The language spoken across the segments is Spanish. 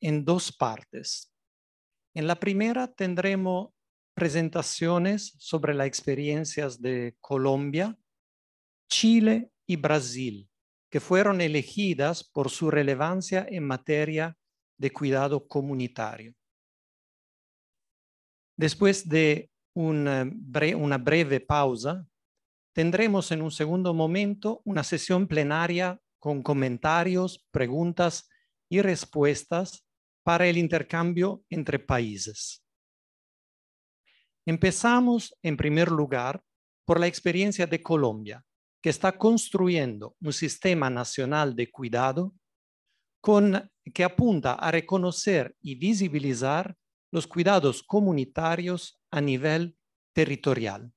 en dos partes. En la primera tendremos presentaciones sobre las experiencias de Colombia, Chile y Brasil, que fueron elegidas por su relevancia en materia de cuidado comunitario. Después de una, una breve pausa, tendremos en un segundo momento una sesión plenaria con comentarios, preguntas y respuestas para el intercambio entre países. Empezamos, en primer lugar, por la experiencia de Colombia, que está construyendo un sistema nacional de cuidado que apunta a reconocer y visibilizar los cuidados comunitarios a nivel territorial.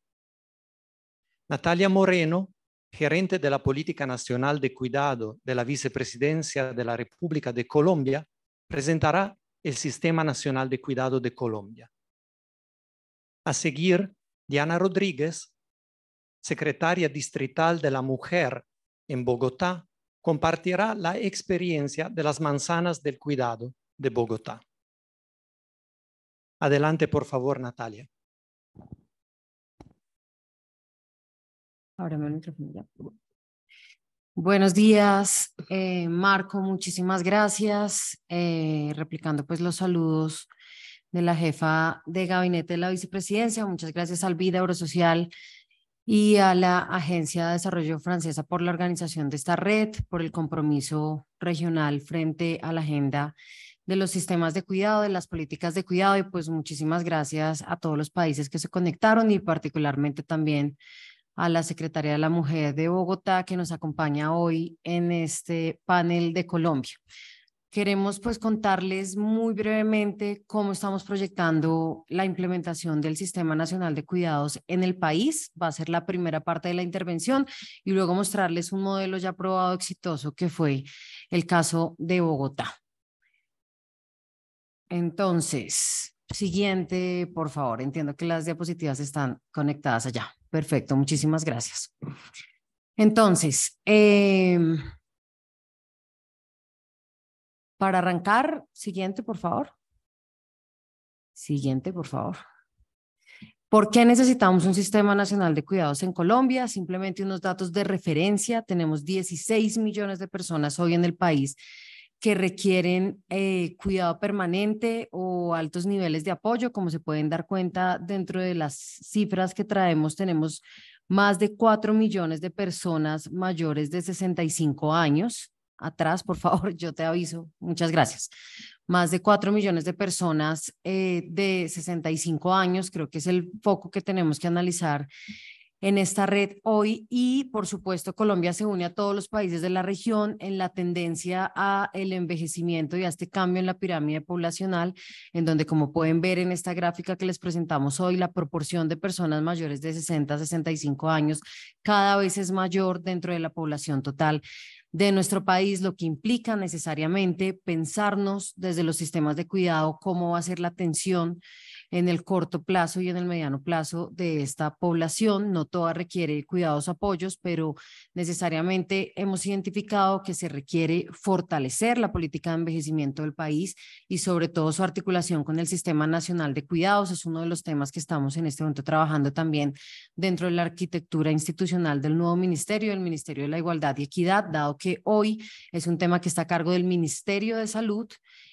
Natalia Moreno gerente de la Política Nacional de Cuidado de la Vicepresidencia de la República de Colombia, presentará el Sistema Nacional de Cuidado de Colombia. A seguir, Diana Rodríguez, secretaria distrital de la Mujer en Bogotá, compartirá la experiencia de las manzanas del cuidado de Bogotá. Adelante, por favor, Natalia. Buenos días, eh, Marco, muchísimas gracias. Eh, replicando pues los saludos de la jefa de gabinete de la vicepresidencia, muchas gracias al Vida Eurosocial y a la Agencia de Desarrollo Francesa por la organización de esta red, por el compromiso regional frente a la agenda de los sistemas de cuidado, de las políticas de cuidado y pues muchísimas gracias a todos los países que se conectaron y particularmente también a la Secretaría de la Mujer de Bogotá que nos acompaña hoy en este panel de Colombia. Queremos pues contarles muy brevemente cómo estamos proyectando la implementación del Sistema Nacional de Cuidados en el país. Va a ser la primera parte de la intervención y luego mostrarles un modelo ya probado exitoso que fue el caso de Bogotá. Entonces, siguiente, por favor. Entiendo que las diapositivas están conectadas allá. Perfecto, muchísimas gracias. Entonces, em, para arrancar, siguiente, por favor. Siguiente, por favor. ¿Por qué necesitamos un sistema nacional de cuidados en Colombia? Simplemente unos datos de referencia. Tenemos 16 millones de personas hoy en el país que requieren eh, cuidado permanente o altos niveles de apoyo. Como se pueden dar cuenta, dentro de las cifras que traemos, tenemos más de 4 millones de personas mayores de 65 años. Atrás, por favor, yo te aviso. Muchas gracias. Más de 4 millones de personas eh, de 65 años, creo que es el foco que tenemos que analizar en esta red hoy y, por supuesto, Colombia se une a todos los países de la región en la tendencia a el envejecimiento y a este cambio en la pirámide poblacional, en donde, como pueden ver en esta gráfica que les presentamos hoy, la proporción de personas mayores de 60 a 65 años cada vez es mayor dentro de la población total de nuestro país, lo que implica necesariamente pensarnos desde los sistemas de cuidado cómo va a ser la atención en el corto plazo y en el mediano plazo de esta población. No toda requiere cuidados apoyos, pero necesariamente hemos identificado que se requiere fortalecer la política de envejecimiento del país y sobre todo su articulación con el Sistema Nacional de Cuidados. Es uno de los temas que estamos en este momento trabajando también dentro de la arquitectura institucional del nuevo ministerio, el Ministerio de la Igualdad y Equidad, dado que hoy es un tema que está a cargo del Ministerio de Salud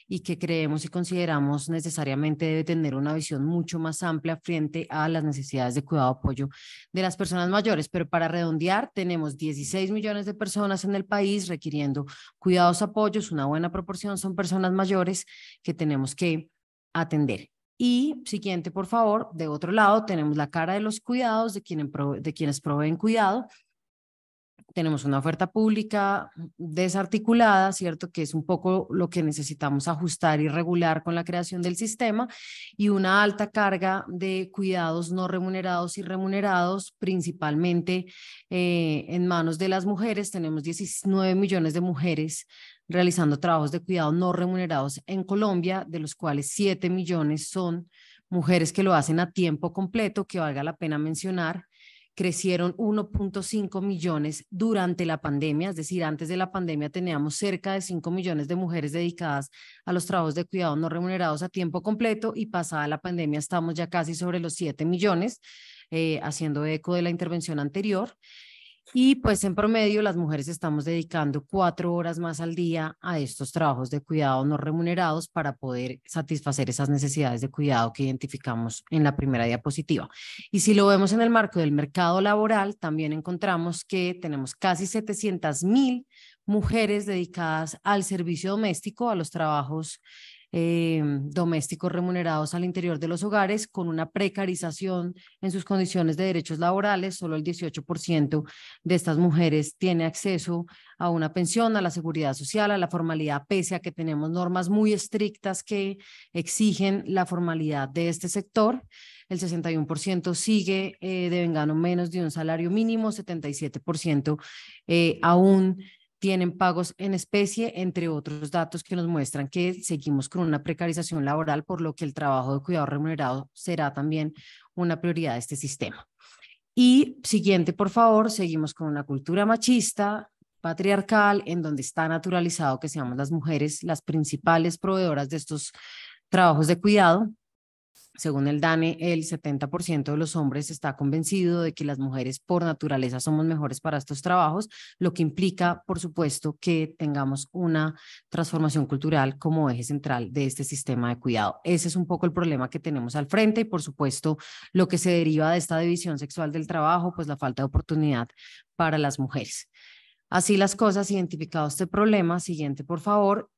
y que creemos y consideramos necesariamente debe tener una visión mucho más amplia frente a las necesidades de cuidado apoyo de las personas mayores. Pero para redondear, tenemos 16 millones de personas en el país requiriendo cuidados, apoyos, una buena proporción son personas mayores que tenemos que atender. Y siguiente, por favor, de otro lado tenemos la cara de los cuidados, de, quienes de quienes proveen cuidado, tenemos una oferta pública desarticulada, ¿cierto? Que es un poco lo que necesitamos ajustar y regular con la creación del sistema y una alta carga de cuidados no remunerados y remunerados, principalmente eh, en manos de las mujeres. Tenemos 19 millones de mujeres realizando trabajos de cuidado no remunerados en Colombia, de los cuales 7 millones son mujeres que lo hacen a tiempo completo, que valga la pena mencionar crecieron 1.5 millones durante la pandemia, es decir, antes de la pandemia teníamos cerca de 5 millones de mujeres dedicadas a los trabajos de cuidado no remunerados a tiempo completo y pasada la pandemia estamos ya casi sobre los 7 millones, eh, haciendo eco de la intervención anterior. Y pues en promedio las mujeres estamos dedicando cuatro horas más al día a estos trabajos de cuidado no remunerados para poder satisfacer esas necesidades de cuidado que identificamos en la primera diapositiva. Y si lo vemos en el marco del mercado laboral, también encontramos que tenemos casi 700 mil mujeres dedicadas al servicio doméstico, a los trabajos eh, domésticos remunerados al interior de los hogares, con una precarización en sus condiciones de derechos laborales. Solo el 18% de estas mujeres tiene acceso a una pensión, a la seguridad social, a la formalidad, pese a que tenemos normas muy estrictas que exigen la formalidad de este sector. El 61% sigue eh, devengando menos de un salario mínimo, 77% eh, aún tienen pagos en especie, entre otros datos que nos muestran que seguimos con una precarización laboral, por lo que el trabajo de cuidado remunerado será también una prioridad de este sistema. Y siguiente, por favor, seguimos con una cultura machista, patriarcal, en donde está naturalizado que seamos las mujeres las principales proveedoras de estos trabajos de cuidado, según el DANE, el 70% de los hombres está convencido de que las mujeres por naturaleza somos mejores para estos trabajos, lo que implica, por supuesto, que tengamos una transformación cultural como eje central de este sistema de cuidado. Ese es un poco el problema que tenemos al frente y, por supuesto, lo que se deriva de esta división sexual del trabajo, pues la falta de oportunidad para las mujeres. Así las cosas, identificado este problema, siguiente, por favor,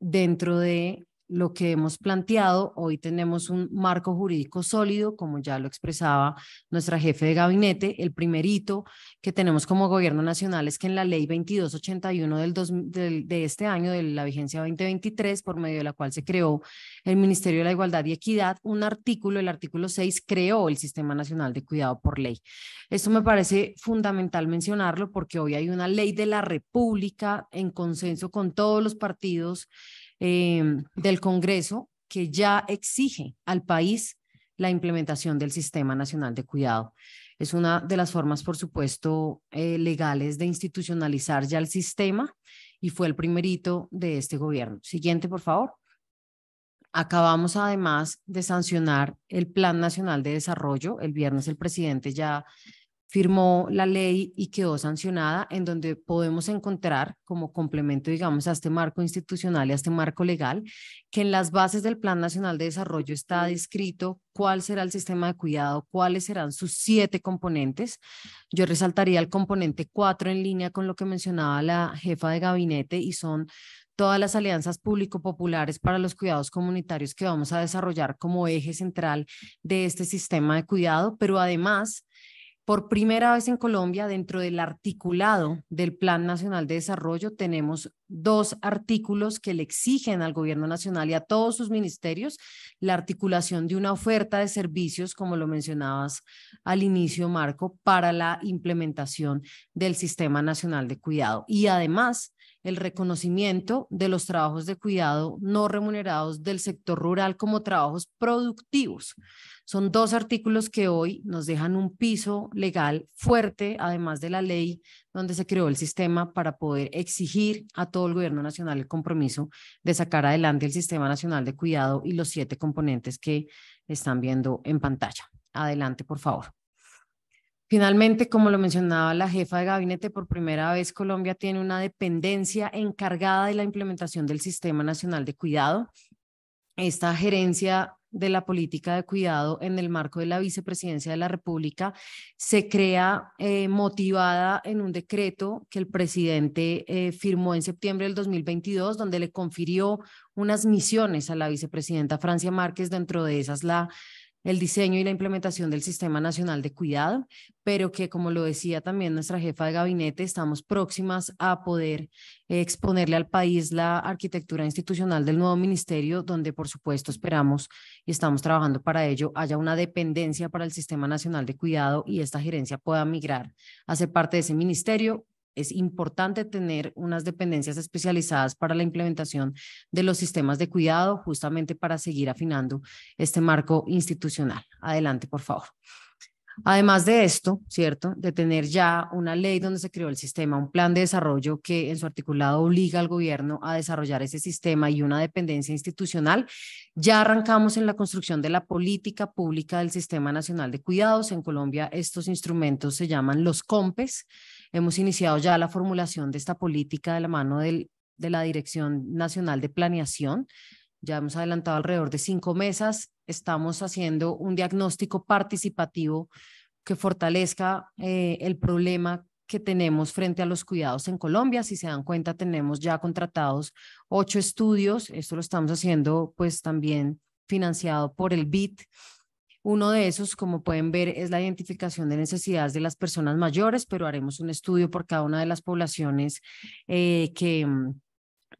dentro de lo que hemos planteado, hoy tenemos un marco jurídico sólido, como ya lo expresaba nuestra jefe de gabinete. El primer hito que tenemos como gobierno nacional es que en la ley 2281 del, de este año, de la vigencia 2023, por medio de la cual se creó el Ministerio de la Igualdad y Equidad, un artículo, el artículo 6, creó el Sistema Nacional de Cuidado por Ley. Esto me parece fundamental mencionarlo porque hoy hay una ley de la República en consenso con todos los partidos Em, del Congreso que ya exige al país la implementación del Sistema Nacional de Cuidado. Es una de las formas, por supuesto, eh, legales de institucionalizar ya el sistema y fue el primerito de este gobierno. Siguiente, por favor. Acabamos además de sancionar el Plan Nacional de Desarrollo. El viernes el presidente ya firmó la ley y quedó sancionada, en donde podemos encontrar como complemento, digamos, a este marco institucional y a este marco legal, que en las bases del Plan Nacional de Desarrollo está descrito cuál será el sistema de cuidado, cuáles serán sus siete componentes. Yo resaltaría el componente cuatro en línea con lo que mencionaba la jefa de gabinete y son todas las alianzas público-populares para los cuidados comunitarios que vamos a desarrollar como eje central de este sistema de cuidado, pero además por primera vez en Colombia, dentro del articulado del Plan Nacional de Desarrollo, tenemos dos artículos que le exigen al Gobierno Nacional y a todos sus ministerios la articulación de una oferta de servicios, como lo mencionabas al inicio, Marco, para la implementación del Sistema Nacional de Cuidado. Y además, el reconocimiento de los trabajos de cuidado no remunerados del sector rural como trabajos productivos. Son dos artículos que hoy nos dejan un piso legal fuerte, además de la ley donde se creó el sistema para poder exigir a todo el gobierno nacional el compromiso de sacar adelante el Sistema Nacional de Cuidado y los siete componentes que están viendo en pantalla. Adelante, por favor. Finalmente, como lo mencionaba la jefa de gabinete, por primera vez Colombia tiene una dependencia encargada de la implementación del Sistema Nacional de Cuidado. Esta gerencia de la política de cuidado en el marco de la vicepresidencia de la República se crea eh, motivada en un decreto que el presidente eh, firmó en septiembre del 2022, donde le confirió unas misiones a la vicepresidenta Francia Márquez, dentro de esas la el diseño y la implementación del Sistema Nacional de Cuidado, pero que, como lo decía también nuestra jefa de gabinete, estamos próximas a poder eh, exponerle al país la arquitectura institucional del nuevo ministerio, donde, por supuesto, esperamos y estamos trabajando para ello, haya una dependencia para el Sistema Nacional de Cuidado y esta gerencia pueda migrar a ser parte de ese ministerio es importante tener unas dependencias especializadas para la implementación de los sistemas de cuidado, justamente para seguir afinando este marco institucional. Adelante, por favor. Además de esto, ¿cierto? De tener ya una ley donde se creó el sistema, un plan de desarrollo que en su articulado obliga al gobierno a desarrollar ese sistema y una dependencia institucional, ya arrancamos en la construcción de la política pública del Sistema Nacional de Cuidados. En Colombia estos instrumentos se llaman los COMPES, Hemos iniciado ya la formulación de esta política de la mano del, de la Dirección Nacional de Planeación. Ya hemos adelantado alrededor de cinco mesas. Estamos haciendo un diagnóstico participativo que fortalezca eh, el problema que tenemos frente a los cuidados en Colombia. Si se dan cuenta, tenemos ya contratados ocho estudios. Esto lo estamos haciendo pues también financiado por el BIT. Uno de esos, como pueden ver, es la identificación de necesidades de las personas mayores, pero haremos un estudio por cada una de las poblaciones eh, que mm,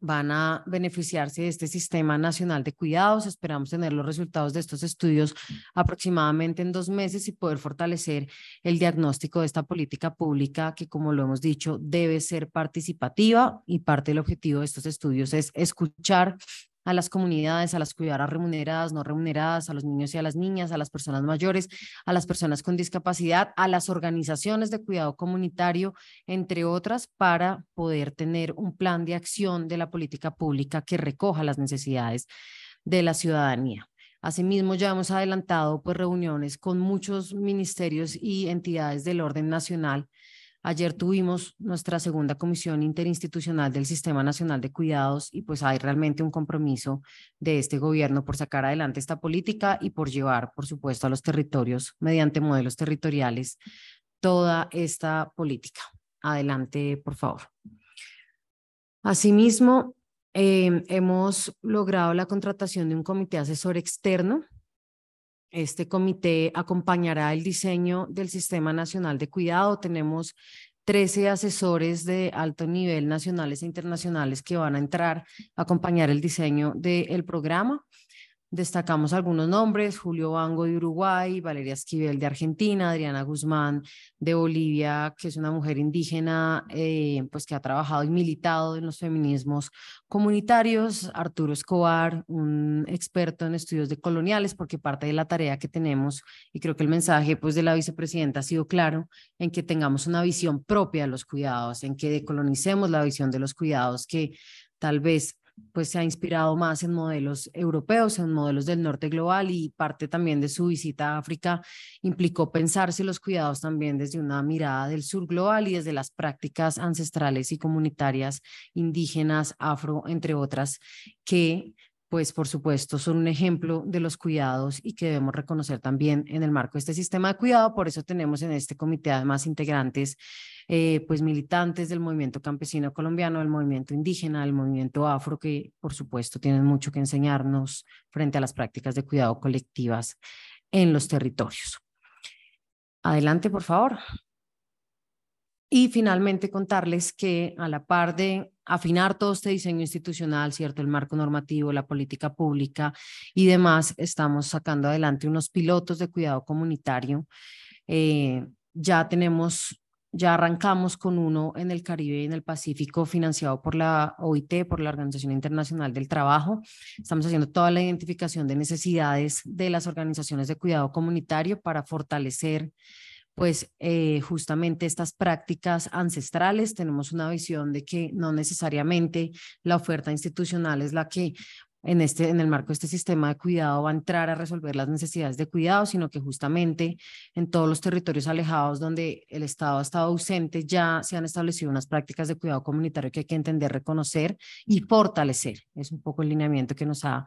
van a beneficiarse de este Sistema Nacional de Cuidados. Esperamos tener los resultados de estos estudios aproximadamente en dos meses y poder fortalecer el diagnóstico de esta política pública que, como lo hemos dicho, debe ser participativa y parte del objetivo de estos estudios es escuchar a las comunidades, a las cuidadoras remuneradas, no remuneradas, a los niños y a las niñas, a las personas mayores, a las personas con discapacidad, a las organizaciones de cuidado comunitario, entre otras, para poder tener un plan de acción de la política pública que recoja las necesidades de la ciudadanía. Asimismo, ya hemos adelantado pues, reuniones con muchos ministerios y entidades del orden nacional Ayer tuvimos nuestra segunda comisión interinstitucional del Sistema Nacional de Cuidados y pues hay realmente un compromiso de este gobierno por sacar adelante esta política y por llevar, por supuesto, a los territorios mediante modelos territoriales toda esta política. Adelante, por favor. Asimismo, em, hemos logrado la contratación de un comité asesor externo este comité acompañará el diseño del Sistema Nacional de Cuidado. Tenemos 13 asesores de alto nivel nacionales e internacionales que van a entrar a acompañar el diseño del programa. Destacamos algunos nombres, Julio Bango de Uruguay, Valeria Esquivel de Argentina, Adriana Guzmán de Bolivia, que es una mujer indígena eh, pues que ha trabajado y militado en los feminismos comunitarios, Arturo Escobar, un experto en estudios de coloniales, porque parte de la tarea que tenemos, y creo que el mensaje pues, de la vicepresidenta ha sido claro, en que tengamos una visión propia de los cuidados, en que decolonicemos la visión de los cuidados, que tal vez pues se ha inspirado más en modelos europeos, en modelos del norte global y parte también de su visita a África implicó pensarse los cuidados también desde una mirada del sur global y desde las prácticas ancestrales y comunitarias indígenas, afro, entre otras, que pues por supuesto son un ejemplo de los cuidados y que debemos reconocer también en el marco de este sistema de cuidado. Por eso tenemos en este comité además integrantes, eh, pues militantes del movimiento campesino colombiano, del movimiento indígena, del movimiento afro, que por supuesto tienen mucho que enseñarnos frente a las prácticas de cuidado colectivas en los territorios. Adelante, por favor. Y finalmente contarles que a la par de afinar todo este diseño institucional, ¿cierto? El marco normativo, la política pública y demás, estamos sacando adelante unos pilotos de cuidado comunitario. Eh, ya tenemos, ya arrancamos con uno en el Caribe y en el Pacífico financiado por la OIT, por la Organización Internacional del Trabajo. Estamos haciendo toda la identificación de necesidades de las organizaciones de cuidado comunitario para fortalecer pues eh, justamente estas prácticas ancestrales, tenemos una visión de que no necesariamente la oferta institucional es la que en, este, en el marco de este sistema de cuidado va a entrar a resolver las necesidades de cuidado, sino que justamente en todos los territorios alejados donde el Estado ha estado ausente ya se han establecido unas prácticas de cuidado comunitario que hay que entender, reconocer y fortalecer. Es un poco el lineamiento que nos ha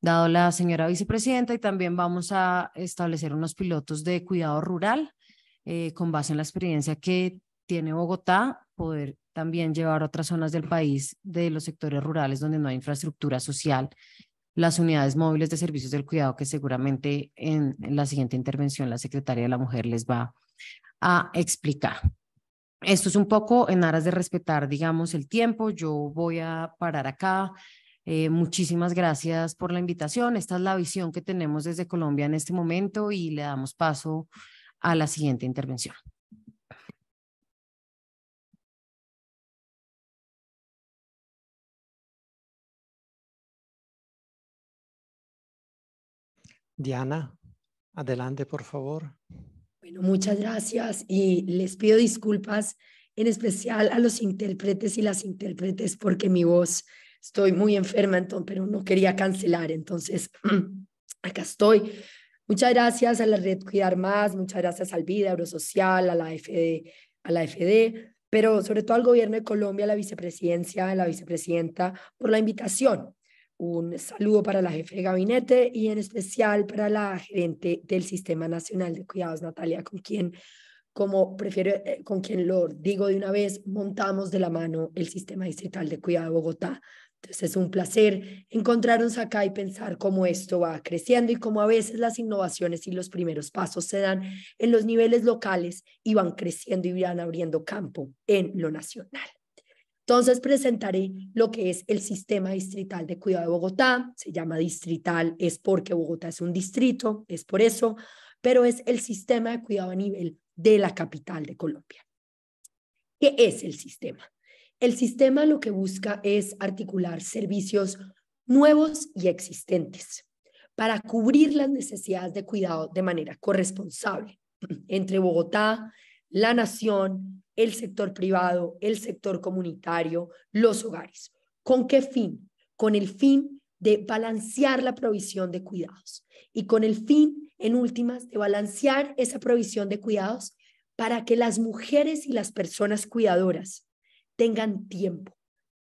dado la señora vicepresidenta y también vamos a establecer unos pilotos de cuidado rural eh, con base en la experiencia que tiene Bogotá, poder también llevar a otras zonas del país de los sectores rurales donde no hay infraestructura social, las unidades móviles de servicios del cuidado que seguramente en, la siguiente intervención la secretaria de la mujer les va a explicar. Esto es un poco en aras de respetar, digamos, el tiempo. Yo voy a parar acá. Eh, muchísimas gracias por la invitación. Esta es la visión que tenemos desde Colombia en este momento y le damos paso a la siguiente intervención. Diana, adelante, por favor. Bueno, muchas gracias y les pido disculpas en especial a los intérpretes y las intérpretes porque mi voz estoy muy enferma, entonces, pero no quería cancelar, entonces acá estoy. Muchas gracias a la red Cuidar Más, muchas gracias al Vida, Social, a la FD, a la FD pero sobre todo al gobierno de Colombia, a la vicepresidencia, a la vicepresidenta, por la invitación. Un saludo para la jefe de gabinete y en especial para la gerente del Sistema Nacional de Cuidados, Natalia, con quien, como prefiero, eh, con quien lo digo de una vez, montamos de la mano el Sistema Distrital de Cuidado de Bogotá entonces es un placer encontrarnos acá y pensar cómo esto va creciendo y cómo a veces las innovaciones y los primeros pasos se dan en los niveles locales y van creciendo y van abriendo campo en lo nacional. Entonces presentaré lo que es el sistema distrital de cuidado de Bogotá. Se llama distrital, es porque Bogotá es un distrito, es por eso, pero es el sistema de cuidado a nivel de la capital de Colombia. ¿Qué es el sistema? El sistema lo que busca es articular servicios nuevos y existentes para cubrir las necesidades de cuidado de manera corresponsable entre Bogotá, la nación, el sector privado, el sector comunitario, los hogares. ¿Con qué fin? Con el fin de balancear la provisión de cuidados y con el fin, en últimas, de balancear esa provisión de cuidados para que las mujeres y las personas cuidadoras tengan tiempo.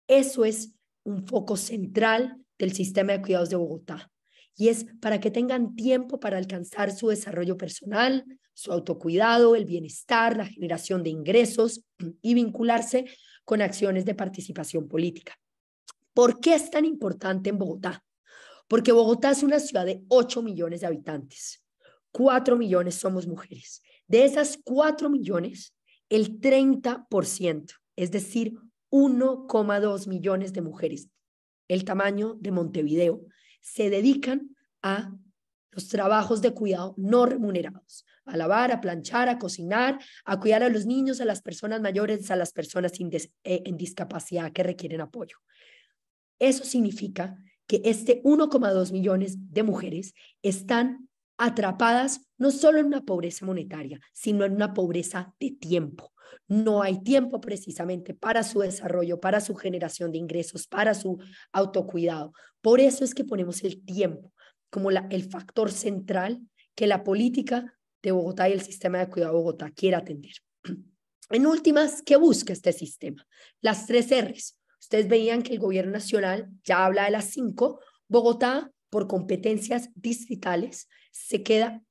Eso es un foco central del sistema de cuidados de Bogotá. Y es para que tengan tiempo para alcanzar su desarrollo personal, su autocuidado, el bienestar, la generación de ingresos y vincularse con acciones de participación política. ¿Por qué es tan importante en Bogotá? Porque Bogotá es una ciudad de 8 millones de habitantes. 4 millones somos mujeres. De esas 4 millones, el 30% es decir, 1,2 millones de mujeres, el tamaño de Montevideo, se dedican a los trabajos de cuidado no remunerados, a lavar, a planchar, a cocinar, a cuidar a los niños, a las personas mayores, a las personas eh, en discapacidad que requieren apoyo. Eso significa que este 1,2 millones de mujeres están atrapadas no solo en una pobreza monetaria, sino en una pobreza de tiempo no hay tiempo precisamente para su desarrollo, para su generación de ingresos, para su autocuidado. Por eso es que ponemos el tiempo como el factor central que la política de Bogotá y el sistema de cuidado de Bogotá quiere atender. En últimas, ¿qué busca este sistema? Las tres R's. Ustedes veían que el gobierno nacional ya habla de las cinco. Bogotá, por competencias distritales, se queda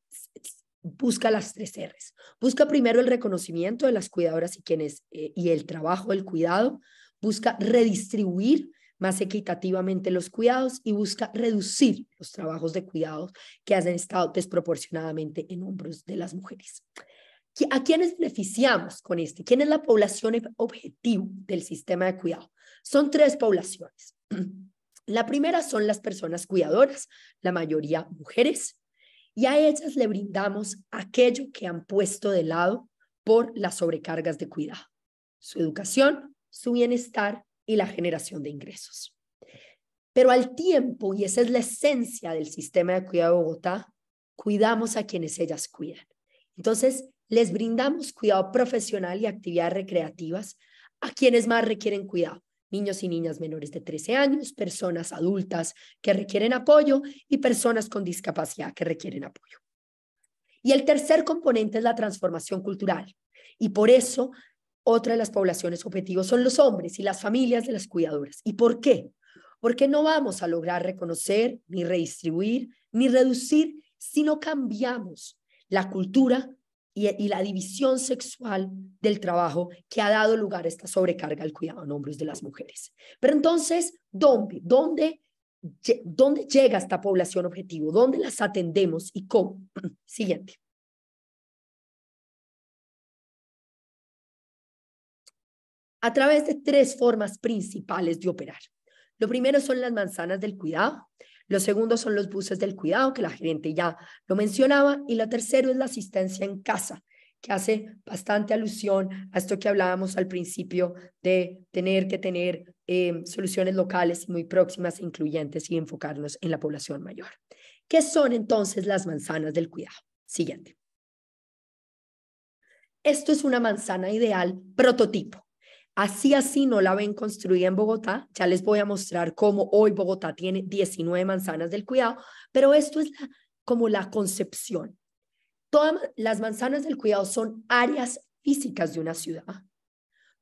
busca las tres R's. Busca primero el reconocimiento de las cuidadoras y quienes eh, y el trabajo del cuidado. Busca redistribuir más equitativamente los cuidados y busca reducir los trabajos de cuidados que han estado desproporcionadamente en hombros de las mujeres. ¿A quiénes beneficiamos con este? ¿Quién es la población objetivo del sistema de cuidado? Son tres poblaciones. La primera son las personas cuidadoras, la mayoría mujeres y a ellas le brindamos aquello que han puesto de lado por las sobrecargas de cuidado, su educación, su bienestar y la generación de ingresos. Pero al tiempo, y esa es la esencia del sistema de cuidado de Bogotá, cuidamos a quienes ellas cuidan. Entonces, les brindamos cuidado profesional y actividades recreativas a quienes más requieren cuidado, niños y niñas menores de 13 años, personas adultas que requieren apoyo y personas con discapacidad que requieren apoyo. Y el tercer componente es la transformación cultural. Y por eso, otra de las poblaciones objetivos son los hombres y las familias de las cuidadoras. ¿Y por qué? Porque no vamos a lograr reconocer, ni redistribuir, ni reducir si no cambiamos la cultura y, la división sexual del trabajo que ha dado lugar a esta sobrecarga al cuidado en hombros de las mujeres. Pero entonces, ¿dónde? ¿Dónde, dónde llega esta población objetivo? ¿Dónde las atendemos y cómo? Siguiente. a través de tres formas principales de operar. Lo primero son las manzanas del cuidado, los segundos son los buses del cuidado, que la gerente ya lo mencionaba. Y la tercero es la asistencia en casa, que hace bastante alusión a esto que hablábamos al principio de tener que tener em, soluciones locales muy próximas e incluyentes y enfocarnos en la población mayor. ¿Qué son entonces las manzanas del cuidado? Siguiente. Esto es una manzana ideal prototipo. Así así no la ven construida en Bogotá. Ya les voy a mostrar cómo hoy Bogotá tiene 19 manzanas del cuidado, pero esto es como la concepción. Todas las manzanas del cuidado son áreas físicas de una ciudad,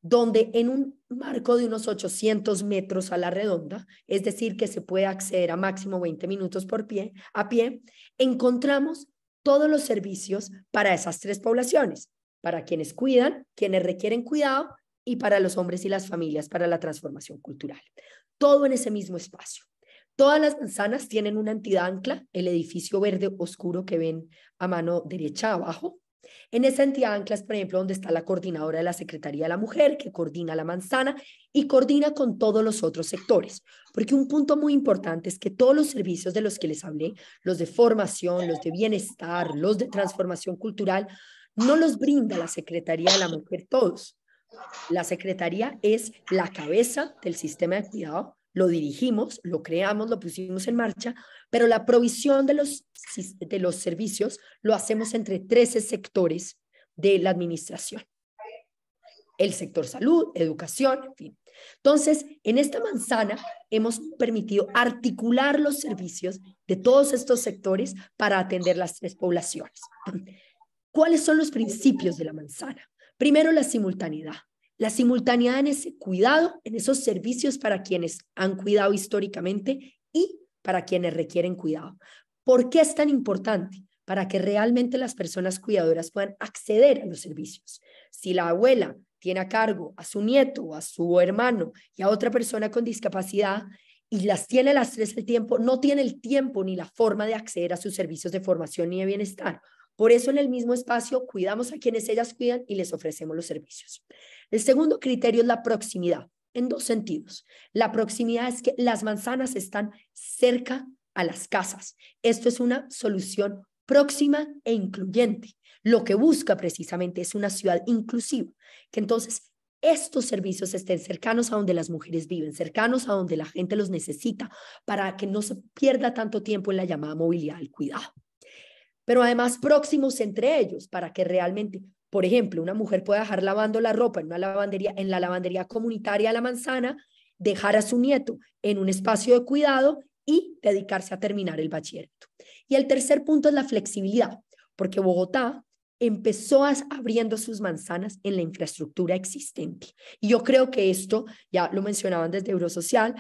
donde en un marco de unos 800 metros a la redonda, es decir, que se puede acceder a máximo 20 minutos por pie, a pie, encontramos todos los servicios para esas tres poblaciones, para quienes cuidan, quienes requieren cuidado y para los hombres y las familias para la transformación cultural. Todo en ese mismo espacio. Todas las manzanas tienen una entidad ancla, el edificio verde oscuro que ven a mano derecha abajo. En esa entidad ancla es, por ejemplo, donde está la coordinadora de la Secretaría de la Mujer, que coordina la manzana y coordina con todos los otros sectores. Porque un punto muy importante es que todos los servicios de los que les hablé, los de formación, los de bienestar, los de transformación cultural, no los brinda la Secretaría de la Mujer todos, la Secretaría es la cabeza del sistema de cuidado, lo dirigimos, lo creamos, lo pusimos en marcha, pero la provisión de los, de los servicios lo hacemos entre 13 sectores de la administración. El sector salud, educación, en fin. Entonces, en esta manzana hemos permitido articular los servicios de todos estos sectores para atender las tres poblaciones. ¿Cuáles son los principios de la manzana? Primero, la simultaneidad. La simultaneidad en ese cuidado, en esos servicios para quienes han cuidado históricamente y para quienes requieren cuidado. ¿Por qué es tan importante? Para que realmente las personas cuidadoras puedan acceder a los servicios. Si la abuela tiene a cargo a su nieto a su hermano y a otra persona con discapacidad, y las tiene las tres el tiempo, no tiene el tiempo ni la forma de acceder a sus servicios de formación ni de bienestar. Por eso en el mismo espacio cuidamos a quienes ellas cuidan y les ofrecemos los servicios. El segundo criterio es la proximidad, en dos sentidos. La proximidad es que las manzanas están cerca a las casas. Esto es una solución próxima e incluyente. Lo que busca precisamente es una ciudad inclusiva, que entonces estos servicios estén cercanos a donde las mujeres viven, cercanos a donde la gente los necesita, para que no se pierda tanto tiempo en la llamada movilidad al cuidado pero además próximos entre ellos para que realmente, por ejemplo, una mujer pueda dejar lavando la ropa en lavandería, en la lavandería comunitaria la manzana, dejar a su nieto en un espacio de cuidado y dedicarse a terminar el bachillerato. Y el tercer punto es la flexibilidad, porque Bogotá empezó abriendo sus manzanas en la infraestructura existente. Y yo creo que esto, ya lo mencionaban desde Eurosocial,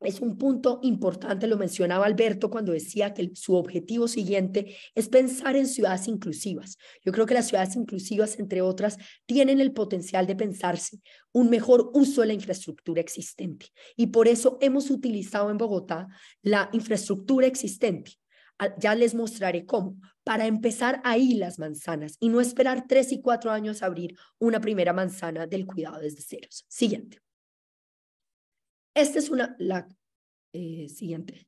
es un punto importante, lo mencionaba Alberto cuando decía que su objetivo siguiente es pensar en ciudades inclusivas. Yo creo que las ciudades inclusivas, entre otras, tienen el potencial de pensarse un mejor uso de la infraestructura existente. Y por eso hemos utilizado en Bogotá la infraestructura existente. Ah, ya les mostraré cómo, para empezar ahí las manzanas y no esperar tres y cuatro años a abrir una primera manzana del cuidado desde ceros. Siguiente. Esta es una, la eh, siguiente.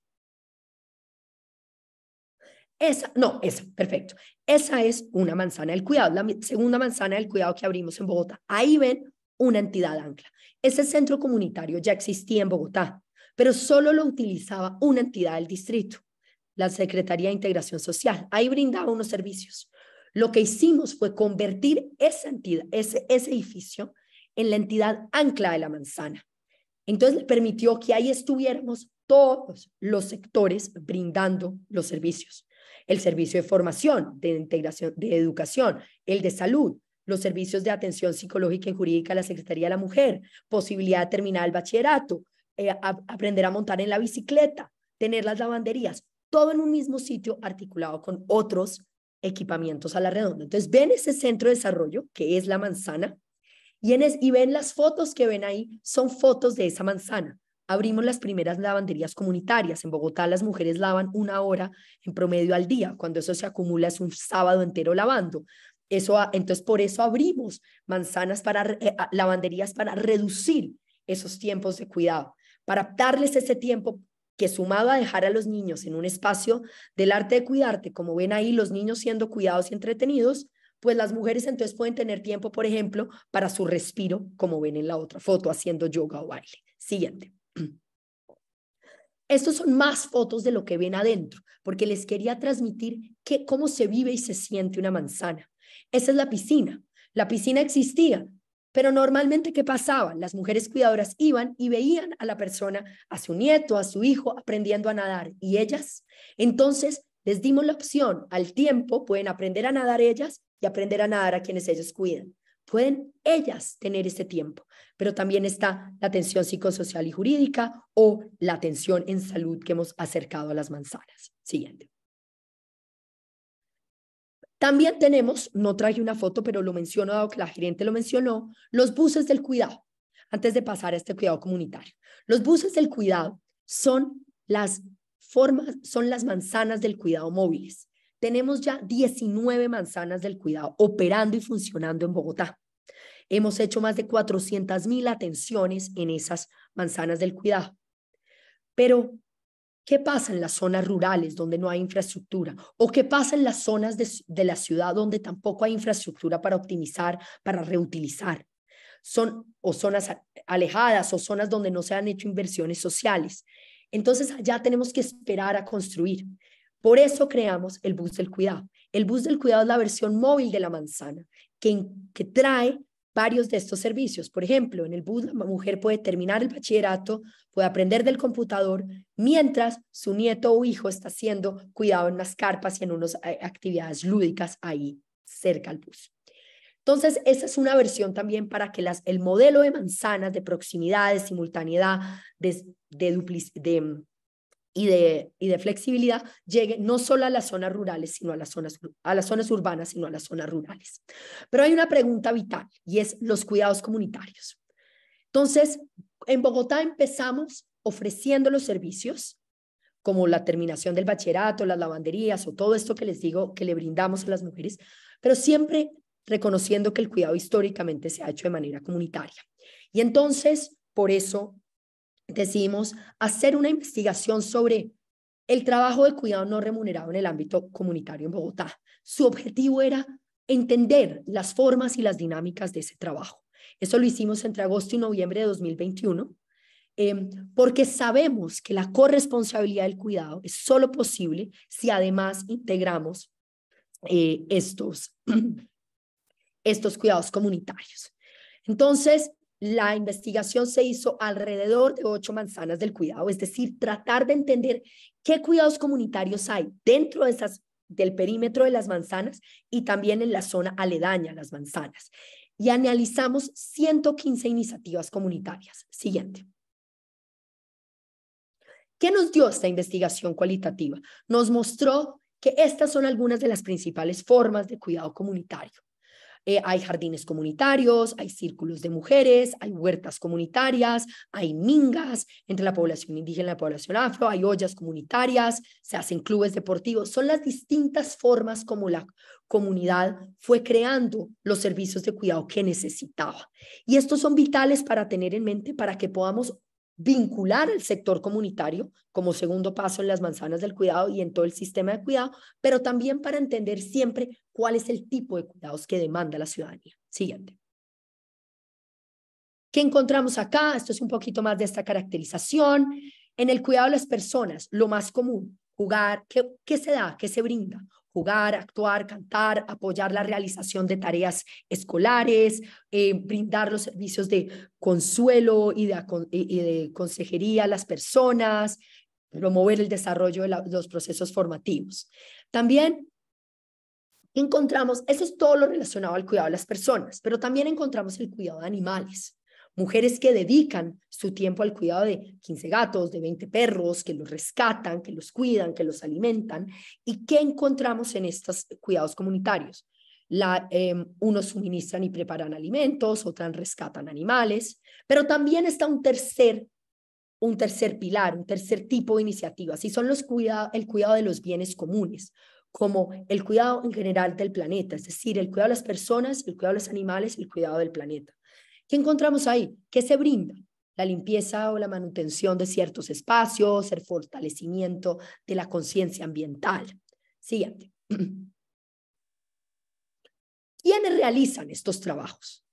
Esa, no, esa, perfecto. Esa es una manzana del cuidado, la segunda manzana del cuidado que abrimos en Bogotá. Ahí ven una entidad ancla. Ese centro comunitario ya existía en Bogotá, pero solo lo utilizaba una entidad del distrito, la Secretaría de Integración Social. Ahí brindaba unos servicios. Lo que hicimos fue convertir ese, ese edificio en la entidad ancla de la manzana. Entonces permitió que ahí estuviéramos todos los sectores brindando los servicios. El servicio de formación, de integración, de educación, el de salud, los servicios de atención psicológica y jurídica a la Secretaría de la Mujer, posibilidad de terminar el bachillerato, eh, aprender a montar en la bicicleta, tener las lavanderías, todo en un mismo sitio articulado con otros equipamientos a la redonda. Entonces, ven ese centro de desarrollo, que es la manzana, y, ven las fotos que ven ahí, son fotos de esa manzana. Abrimos las primeras lavanderías comunitarias. En Bogotá las mujeres lavan una hora en promedio al día. Cuando eso se acumula es un sábado entero lavando. Eso, entonces por eso abrimos manzanas para eh, lavanderías para reducir esos tiempos de cuidado, para darles ese tiempo que sumado a dejar a los niños en un espacio del arte de cuidarte, como ven ahí los niños siendo cuidados y entretenidos, pues las mujeres entonces pueden tener tiempo, por ejemplo, para su respiro, como ven en la otra foto, haciendo yoga o baile. Siguiente. Estos son más fotos de lo que ven adentro, porque les quería transmitir que, cómo se vive y se siente una manzana. Esa es la piscina. La piscina existía, pero normalmente, ¿qué pasaba? Las mujeres cuidadoras iban y veían a la persona, a su nieto, a su hijo, aprendiendo a nadar. ¿Y ellas? Entonces, les dimos la opción, al tiempo pueden aprender a nadar ellas y aprender a nadar a quienes ellas cuidan. Pueden ellas tener ese tiempo, pero también está la atención psicosocial y jurídica o la atención en salud que hemos acercado a las manzanas. Siguiente. También tenemos, no traje una foto, pero lo menciono dado que la gerente lo mencionó, los buses del cuidado, antes de pasar a este cuidado comunitario. Los buses del cuidado son las formas son las manzanas del cuidado móviles. Tenemos ya 19 manzanas del cuidado operando y funcionando en Bogotá. Hemos hecho más de 400.000 mil atenciones en esas manzanas del cuidado. Pero, ¿qué pasa en las zonas rurales donde no hay infraestructura? ¿O qué pasa en las zonas de, de la ciudad donde tampoco hay infraestructura para optimizar, para reutilizar? Son o zonas alejadas o zonas donde no se han hecho inversiones sociales. Entonces ya tenemos que esperar a construir. Por eso creamos el bus del cuidado. El bus del cuidado es la versión móvil de la manzana que, que trae varios de estos servicios. Por ejemplo, en el bus la mujer puede terminar el bachillerato, puede aprender del computador, mientras su nieto o hijo está haciendo cuidado en las carpas y en unas eh, actividades lúdicas ahí cerca al bus. Entonces, esa es una versión también para que las, el modelo de manzanas, de proximidad, de simultaneidad, de, de, y de, y de flexibilidad llegue no solo a las zonas rurales, sino a las zonas, a las zonas urbanas, sino a las zonas rurales. Pero hay una pregunta vital y es los cuidados comunitarios. Entonces, en Bogotá empezamos ofreciendo los servicios como la terminación del bachillerato, las lavanderías o todo esto que les digo que le brindamos a las mujeres, pero siempre reconociendo que el cuidado históricamente se ha hecho de manera comunitaria. Y entonces, por eso decidimos hacer una investigación sobre el trabajo de cuidado no remunerado en el ámbito comunitario en Bogotá. Su objetivo era entender las formas y las dinámicas de ese trabajo. Eso lo hicimos entre agosto y noviembre de 2021, em, porque sabemos que la corresponsabilidad del cuidado es solo posible si además integramos eh, estos estos cuidados comunitarios. Entonces, la investigación se hizo alrededor de ocho manzanas del cuidado, es decir, tratar de entender qué cuidados comunitarios hay dentro de esas, del perímetro de las manzanas y también en la zona aledaña a las manzanas. Y analizamos 115 iniciativas comunitarias. Siguiente. ¿Qué nos dio esta investigación cualitativa? Nos mostró que estas son algunas de las principales formas de cuidado comunitario. Eh, hay jardines comunitarios, hay círculos de mujeres, hay huertas comunitarias, hay mingas entre la población indígena y la población afro, hay ollas comunitarias, se hacen clubes deportivos. Son las distintas formas como la comunidad fue creando los servicios de cuidado que necesitaba. Y estos son vitales para tener en mente para que podamos vincular al sector comunitario como segundo paso en las manzanas del cuidado y en todo el sistema de cuidado, pero también para entender siempre cuál es el tipo de cuidados que demanda la ciudadanía. Siguiente. ¿Qué encontramos acá? Esto es un poquito más de esta caracterización. En el cuidado de las personas, lo más común, jugar, ¿qué, qué se da? ¿Qué se brinda? jugar, actuar, cantar, apoyar la realización de tareas escolares, eh, brindar los servicios de consuelo y de, consejería a las personas, promover el desarrollo de los procesos formativos. También encontramos, eso es todo lo relacionado al cuidado de las personas, pero también encontramos el cuidado de animales mujeres que dedican su tiempo al cuidado de 15 gatos, de 20 perros, que los rescatan, que los cuidan, que los alimentan. ¿Y qué encontramos en estos cuidados comunitarios? La, em, unos suministran y preparan alimentos, otras rescatan animales, pero también está un tercer, un tercer pilar, un tercer tipo de iniciativas, y son el cuidado de los bienes comunes, como el cuidado en general del planeta, es decir, el cuidado de las personas, el cuidado de los animales, el cuidado del planeta. ¿Qué encontramos ahí? ¿Qué se brinda? La limpieza o la manutención de ciertos espacios, el fortalecimiento de la conciencia ambiental. Siguiente. ¿Quiénes realizan estos trabajos?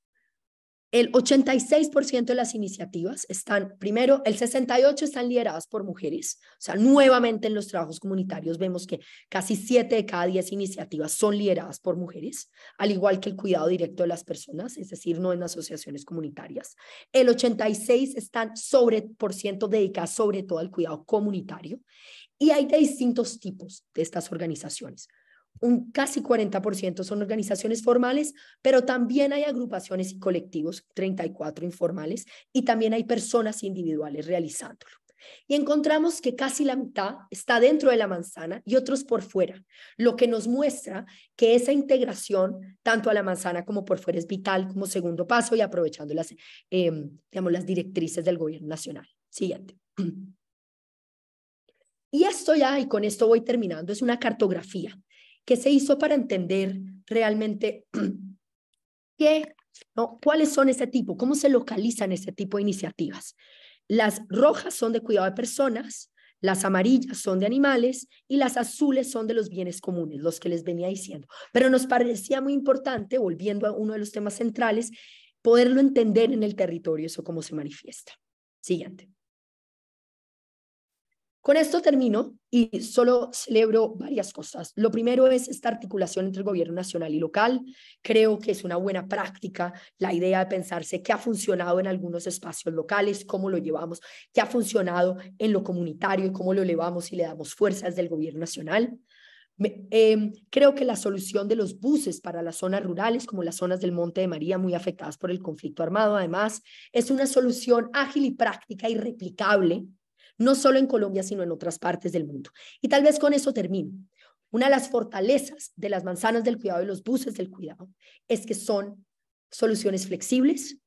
el 86% de las iniciativas están, primero, el 68% están lideradas por mujeres. O sea, nuevamente en los trabajos comunitarios vemos que casi 7 de cada 10 iniciativas son lideradas por mujeres, al igual que el cuidado directo de las personas, es decir, no en asociaciones comunitarias. El 86% están sobre por ciento dedicadas sobre todo al cuidado comunitario. Y hay de distintos tipos de estas organizaciones un casi 40% son organizaciones formales, pero también hay agrupaciones y colectivos, 34 informales, y también hay personas individuales realizándolo. Y encontramos que casi la mitad está dentro de la manzana y otros por fuera, lo que nos muestra que esa integración, tanto a la manzana como por fuera, es vital como segundo paso y aprovechando las, em, las directrices del gobierno nacional. Siguiente. Y esto ya, y con esto voy terminando, es una cartografía que se hizo para entender realmente qué, cuáles son ese tipo? ¿Cómo se localizan ese tipo de iniciativas? Las rojas son de cuidado de personas, las amarillas son de animales y las azules son de los bienes comunes, los que les venía diciendo. Pero nos parecía muy importante, volviendo a uno de los temas centrales, poderlo entender en el territorio, eso cómo se manifiesta. Siguiente. Con esto termino y solo celebro varias cosas. Lo primero es esta articulación entre el gobierno nacional y local. Creo que es una buena práctica la idea de pensarse qué ha funcionado en algunos espacios locales, cómo lo llevamos, qué ha funcionado en lo comunitario y cómo lo elevamos y le damos fuerzas del gobierno nacional. Em, creo que la solución de los buses para las zonas rurales, como las zonas del Monte de María, muy afectadas por el conflicto armado, además, es una solución ágil y práctica y replicable no solo en Colombia, sino en otras partes del mundo. Y tal vez con eso termino. Una de las fortalezas de las manzanas del cuidado y los buses del cuidado es que son soluciones flexibles,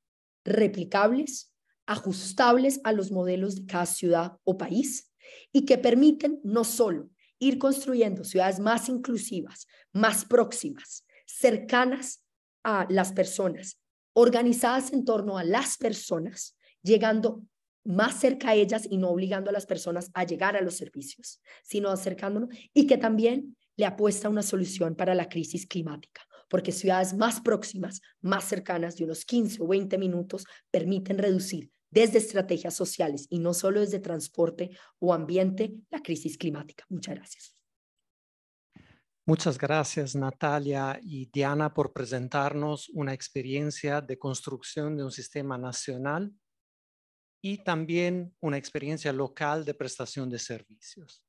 replicables, ajustables a los modelos de cada ciudad o país y que permiten no solo ir construyendo ciudades más inclusivas, más próximas, cercanas a las personas, organizadas en torno a las personas, llegando más cerca a ellas y no obligando a las personas a llegar a los servicios, sino acercándonos y que también le apuesta una solución para la crisis climática, porque ciudades más próximas, más cercanas de unos 15 o 20 minutos, permiten reducir desde estrategias sociales y no solo desde transporte o ambiente la crisis climática. Muchas gracias. Muchas gracias Natalia y Diana por presentarnos una experiencia de construcción de un sistema nacional y también una experiencia local de prestación de servicios.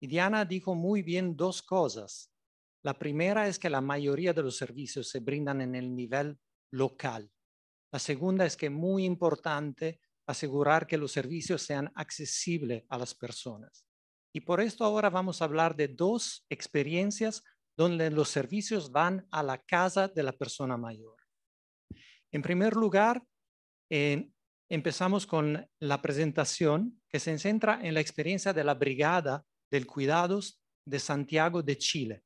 Y Diana dijo muy bien dos cosas. La primera es que la mayoría de los servicios se brindan en el nivel local. La segunda es que es muy importante asegurar que los servicios sean accesibles a las personas. Y por esto ahora vamos a hablar de dos experiencias donde los servicios van a la casa de la persona mayor. En primer lugar, en empezamos con la presentación que se centra en la experiencia de la Brigada del Cuidados de Santiago de Chile,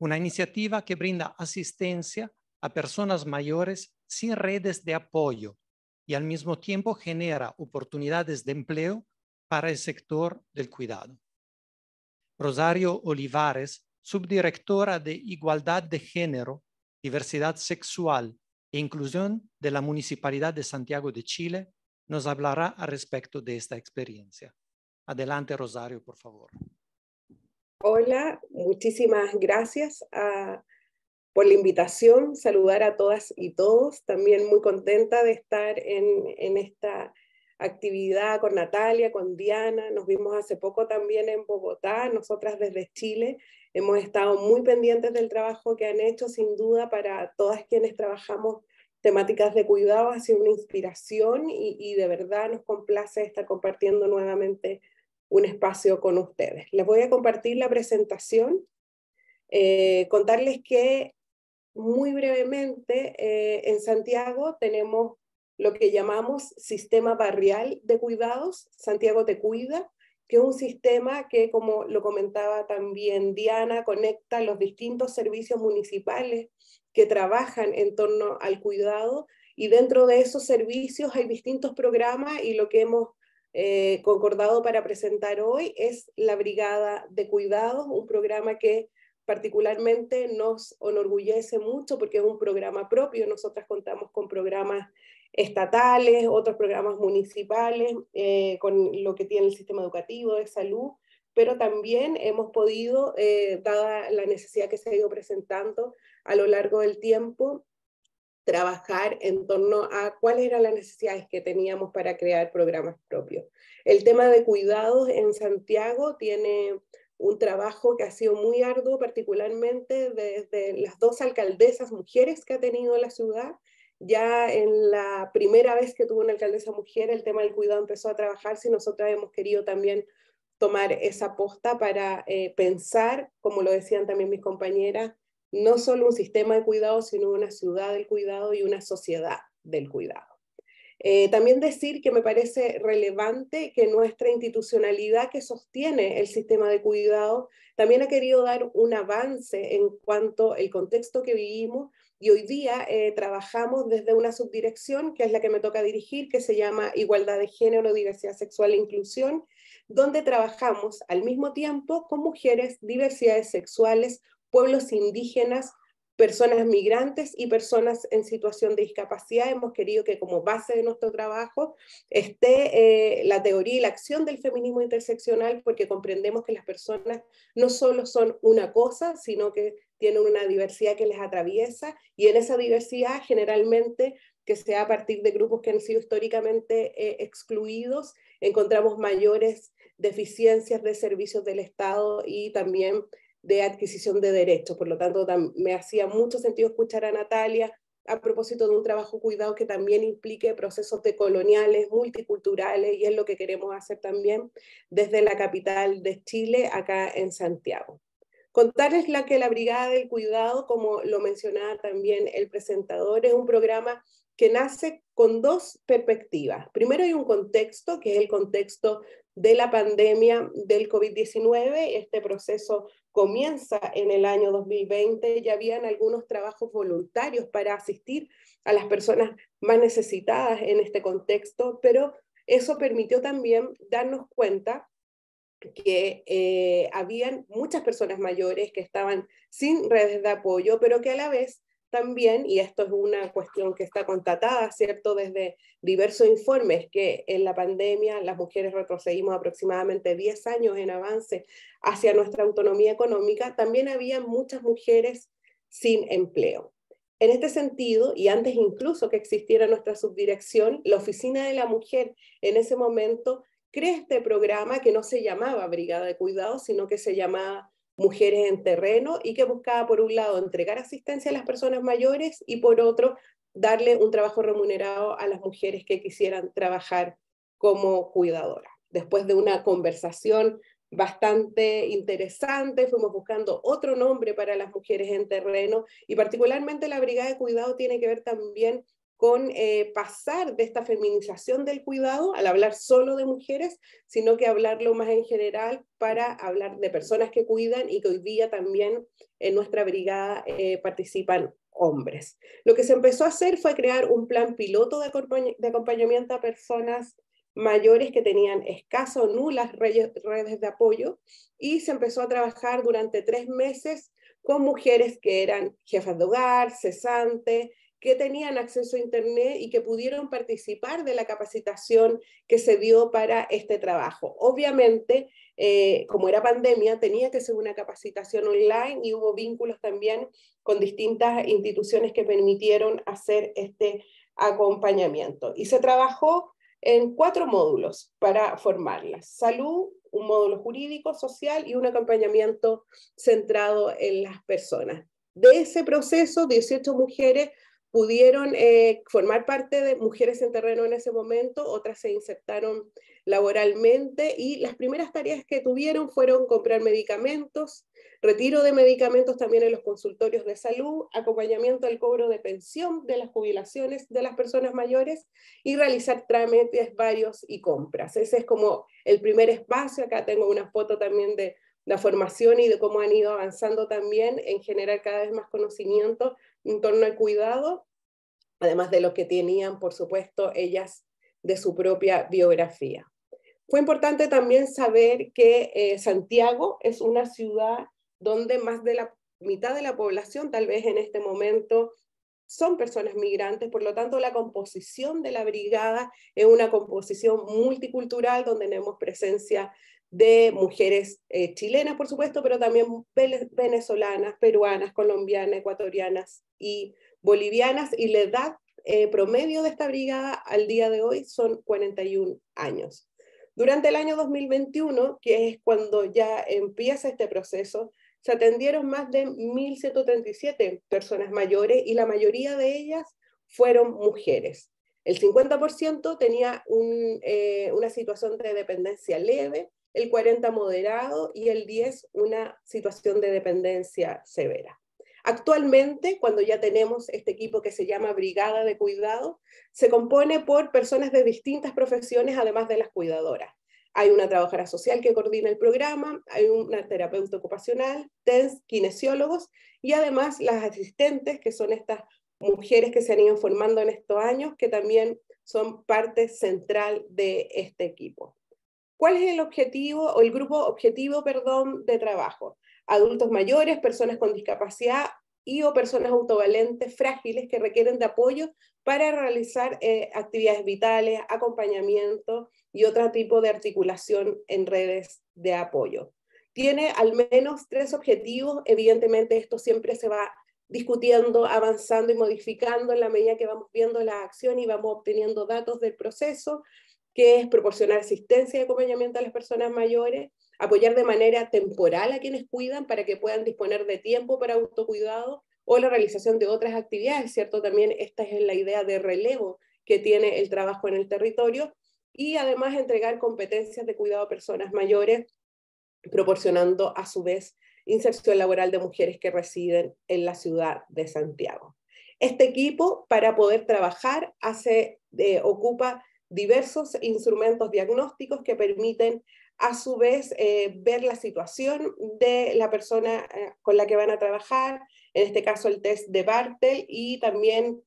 una iniciativa que brinda asistencia a personas mayores sin redes de apoyo y al mismo tiempo genera oportunidades de empleo para el sector del cuidado. Rosario Olivares, subdirectora de Igualdad de Género, Diversidad Sexual e inclusión de la Municipalidad de Santiago de Chile, nos hablará al respecto de esta experiencia. Adelante, Rosario, por favor. Hola, muchísimas gracias ah, por la invitación, saludar a todas y todos, también muy contenta de estar en esta actividad con Natalia, con Diana, nos vimos hace poco también en Bogotá, nosotras desde Chile, Hemos estado muy pendientes del trabajo que han hecho, sin duda, para todas quienes trabajamos temáticas de cuidado, ha sido una inspiración y, de verdad nos complace estar compartiendo nuevamente un espacio con ustedes. Les voy a compartir la presentación, eh, contarles que muy brevemente eh, en Santiago tenemos lo que llamamos sistema barrial de cuidados, Santiago te cuida, que es un sistema que, como lo comentaba también Diana, conecta los distintos servicios municipales que trabajan en torno al cuidado y dentro de esos servicios hay distintos programas y lo que hemos eh, concordado para presentar hoy es la Brigada de Cuidados, un programa que particularmente nos enorgullece mucho porque es un programa propio, nosotras contamos con programas estatales, otros programas municipales, eh, con lo que tiene el sistema educativo de salud, pero también hemos podido, eh, dada la necesidad que se ha ido presentando a lo largo del tiempo, trabajar en torno a cuáles eran las necesidades que teníamos para crear programas propios. El tema de cuidados en Santiago tiene un trabajo que ha sido muy arduo, particularmente desde las dos alcaldesas mujeres que ha tenido la ciudad ya en la primera vez que tuvo una alcaldesa mujer, el tema del cuidado empezó a trabajarse y nosotros hemos querido también tomar esa posta para eh, pensar, como lo decían también mis compañeras, no solo un sistema de cuidado, sino una ciudad del cuidado y una sociedad del cuidado. Eh, también decir que me parece relevante que nuestra institucionalidad que sostiene el sistema de cuidado también ha querido dar un avance en cuanto al contexto que vivimos y hoy día eh, trabajamos desde una subdirección, que es la que me toca dirigir, que se llama Igualdad de Género, Diversidad Sexual e Inclusión, donde trabajamos al mismo tiempo con mujeres, diversidades sexuales, pueblos indígenas, personas migrantes y personas en situación de discapacidad. Hemos querido que como base de nuestro trabajo esté eh, la teoría y la acción del feminismo interseccional porque comprendemos que las personas no solo son una cosa, sino que tienen una diversidad que les atraviesa y en esa diversidad generalmente que sea a partir de grupos que han sido históricamente eh, excluidos, encontramos mayores deficiencias de servicios del Estado y también de adquisición de derechos. Por lo tanto, me hacía mucho sentido escuchar a Natalia a propósito de un trabajo cuidado que también implique procesos decoloniales, multiculturales, y es lo que queremos hacer también desde la capital de Chile, acá en Santiago. Contarles la que la Brigada del Cuidado, como lo mencionaba también el presentador, es un programa que nace con dos perspectivas. Primero hay un contexto, que es el contexto de la pandemia del COVID-19. Este proceso comienza en el año 2020. Ya habían algunos trabajos voluntarios para asistir a las personas más necesitadas en este contexto, pero eso permitió también darnos cuenta que eh, habían muchas personas mayores que estaban sin redes de apoyo, pero que a la vez también, y esto es una cuestión que está constatada, ¿cierto?, desde diversos informes, que en la pandemia las mujeres retrocedimos aproximadamente 10 años en avance hacia nuestra autonomía económica, también había muchas mujeres sin empleo. En este sentido, y antes incluso que existiera nuestra subdirección, la Oficina de la Mujer en ese momento crea este programa que no se llamaba Brigada de Cuidado, sino que se llamaba Mujeres en Terreno y que buscaba, por un lado, entregar asistencia a las personas mayores y, por otro, darle un trabajo remunerado a las mujeres que quisieran trabajar como cuidadoras. Después de una conversación bastante interesante, fuimos buscando otro nombre para las mujeres en terreno y particularmente la Brigada de Cuidado tiene que ver también con eh, pasar de esta feminización del cuidado al hablar solo de mujeres, sino que hablarlo más en general para hablar de personas que cuidan y que hoy día también en nuestra brigada eh, participan hombres. Lo que se empezó a hacer fue crear un plan piloto de, de acompañamiento a personas mayores que tenían escasas o nulas redes de apoyo y se empezó a trabajar durante tres meses con mujeres que eran jefas de hogar, cesantes, que tenían acceso a Internet y que pudieron participar de la capacitación que se dio para este trabajo. Obviamente, eh, como era pandemia, tenía que ser una capacitación online y hubo vínculos también con distintas instituciones que permitieron hacer este acompañamiento. Y se trabajó en cuatro módulos para formarlas. Salud, un módulo jurídico, social y un acompañamiento centrado en las personas. De ese proceso, 18 mujeres pudieron eh, formar parte de mujeres en terreno en ese momento, otras se insertaron laboralmente y las primeras tareas que tuvieron fueron comprar medicamentos, retiro de medicamentos también en los consultorios de salud, acompañamiento al cobro de pensión de las jubilaciones de las personas mayores y realizar trámites varios y compras. Ese es como el primer espacio. Acá tengo una foto también de la formación y de cómo han ido avanzando también en generar cada vez más conocimiento en torno al cuidado, además de lo que tenían, por supuesto, ellas de su propia biografía. Fue importante también saber que eh, Santiago es una ciudad donde más de la mitad de la población, tal vez en este momento, son personas migrantes, por lo tanto la composición de la brigada es una composición multicultural donde tenemos presencia de mujeres eh, chilenas, por supuesto, pero también venezolanas, peruanas, colombianas, ecuatorianas y bolivianas, y la edad eh, promedio de esta brigada al día de hoy son 41 años. Durante el año 2021, que es cuando ya empieza este proceso, se atendieron más de 1.137 personas mayores y la mayoría de ellas fueron mujeres. El 50% tenía eh, una situación de dependencia leve, el 40 moderado y el 10 una situación de dependencia severa. Actualmente, cuando ya tenemos este equipo que se llama Brigada de Cuidado, se compone por personas de distintas profesiones, además de las cuidadoras. Hay una trabajadora social que coordina el programa, hay una terapeuta ocupacional, TENS, kinesiólogos y además las asistentes, que son estas mujeres que se han ido formando en estos años, que también son parte central de este equipo. ¿Cuál es el objetivo o el grupo objetivo, perdón, de trabajo? Adultos mayores, personas con discapacidad y o personas autovalentes frágiles que requieren de apoyo para realizar eh, actividades vitales, acompañamiento y otro tipo de articulación en redes de apoyo. Tiene al menos tres objetivos, evidentemente esto siempre se va discutiendo, avanzando y modificando en la medida que vamos viendo la acción y vamos obteniendo datos del proceso, que es proporcionar asistencia y acompañamiento a las personas mayores, apoyar de manera temporal a quienes cuidan para que puedan disponer de tiempo para autocuidado o la realización de otras actividades, ¿cierto? También esta es la idea de relevo que tiene el trabajo en el territorio y además entregar competencias de cuidado a personas mayores, proporcionando a su vez inserción laboral de mujeres que residen en la ciudad de Santiago. Este equipo para poder trabajar hace, eh, ocupa diversos instrumentos diagnósticos que permiten a su vez eh, ver la situación de la persona eh, con la que van a trabajar, en este caso el test de Bartel y también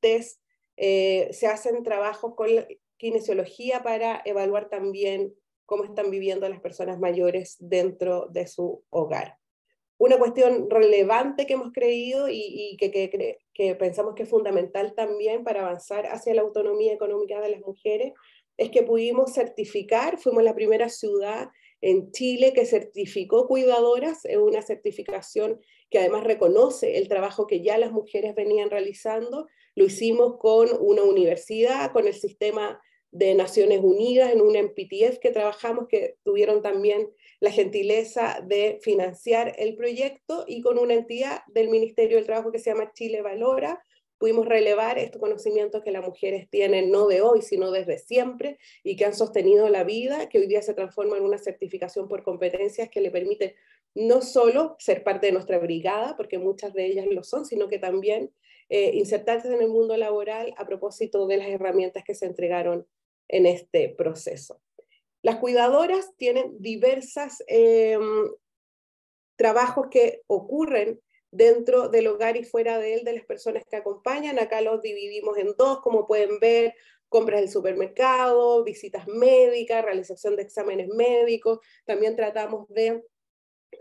eh, se hacen trabajos con kinesiología para evaluar también cómo están viviendo las personas mayores dentro de su hogar una cuestión relevante que hemos creído y, que, que, pensamos que es fundamental también para avanzar hacia la autonomía económica de las mujeres es que pudimos certificar, fuimos la primera ciudad en Chile que certificó cuidadoras, es una certificación que además reconoce el trabajo que ya las mujeres venían realizando, lo hicimos con una universidad, con el sistema de Naciones Unidas, en un MPTF que trabajamos, que tuvieron también la gentileza de financiar el proyecto y con una entidad del Ministerio del Trabajo que se llama Chile Valora, pudimos relevar estos conocimientos que las mujeres tienen no de hoy, sino desde siempre y que han sostenido la vida, que hoy día se transforma en una certificación por competencias que le permite no solo ser parte de nuestra brigada, porque muchas de ellas lo son, sino que también eh, insertarse en el mundo laboral a propósito de las herramientas que se entregaron en este proceso. Las cuidadoras tienen diversos em, trabajos que ocurren dentro del hogar y fuera de él de las personas que acompañan. Acá los dividimos en dos, como pueden ver, compras del supermercado, visitas médicas, realización de exámenes médicos. También tratamos de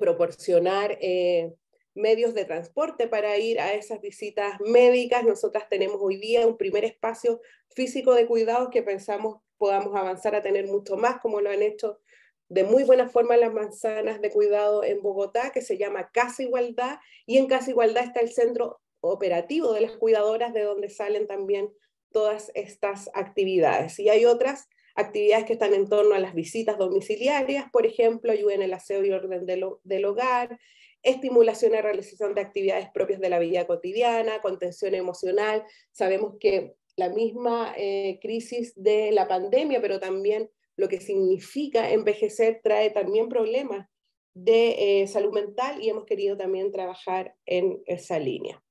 proporcionar eh, medios de transporte para ir a esas visitas médicas. Nosotras tenemos hoy día un primer espacio físico de cuidados que pensamos podamos avanzar a tener mucho más, como lo han hecho de muy buena forma las manzanas de cuidado en Bogotá, que se llama Casa Igualdad, y en Casa Igualdad está el centro operativo de las cuidadoras, de donde salen también todas estas actividades. Y hay otras actividades que están en torno a las visitas domiciliarias, por ejemplo, ayuda en el aseo y orden del, del hogar, estimulación a realización de actividades propias de la vida cotidiana, contención emocional. Sabemos que la misma eh, crisis de la pandemia, pero también lo que significa envejecer trae también problemas de eh, salud mental y hemos querido también trabajar en esa línea.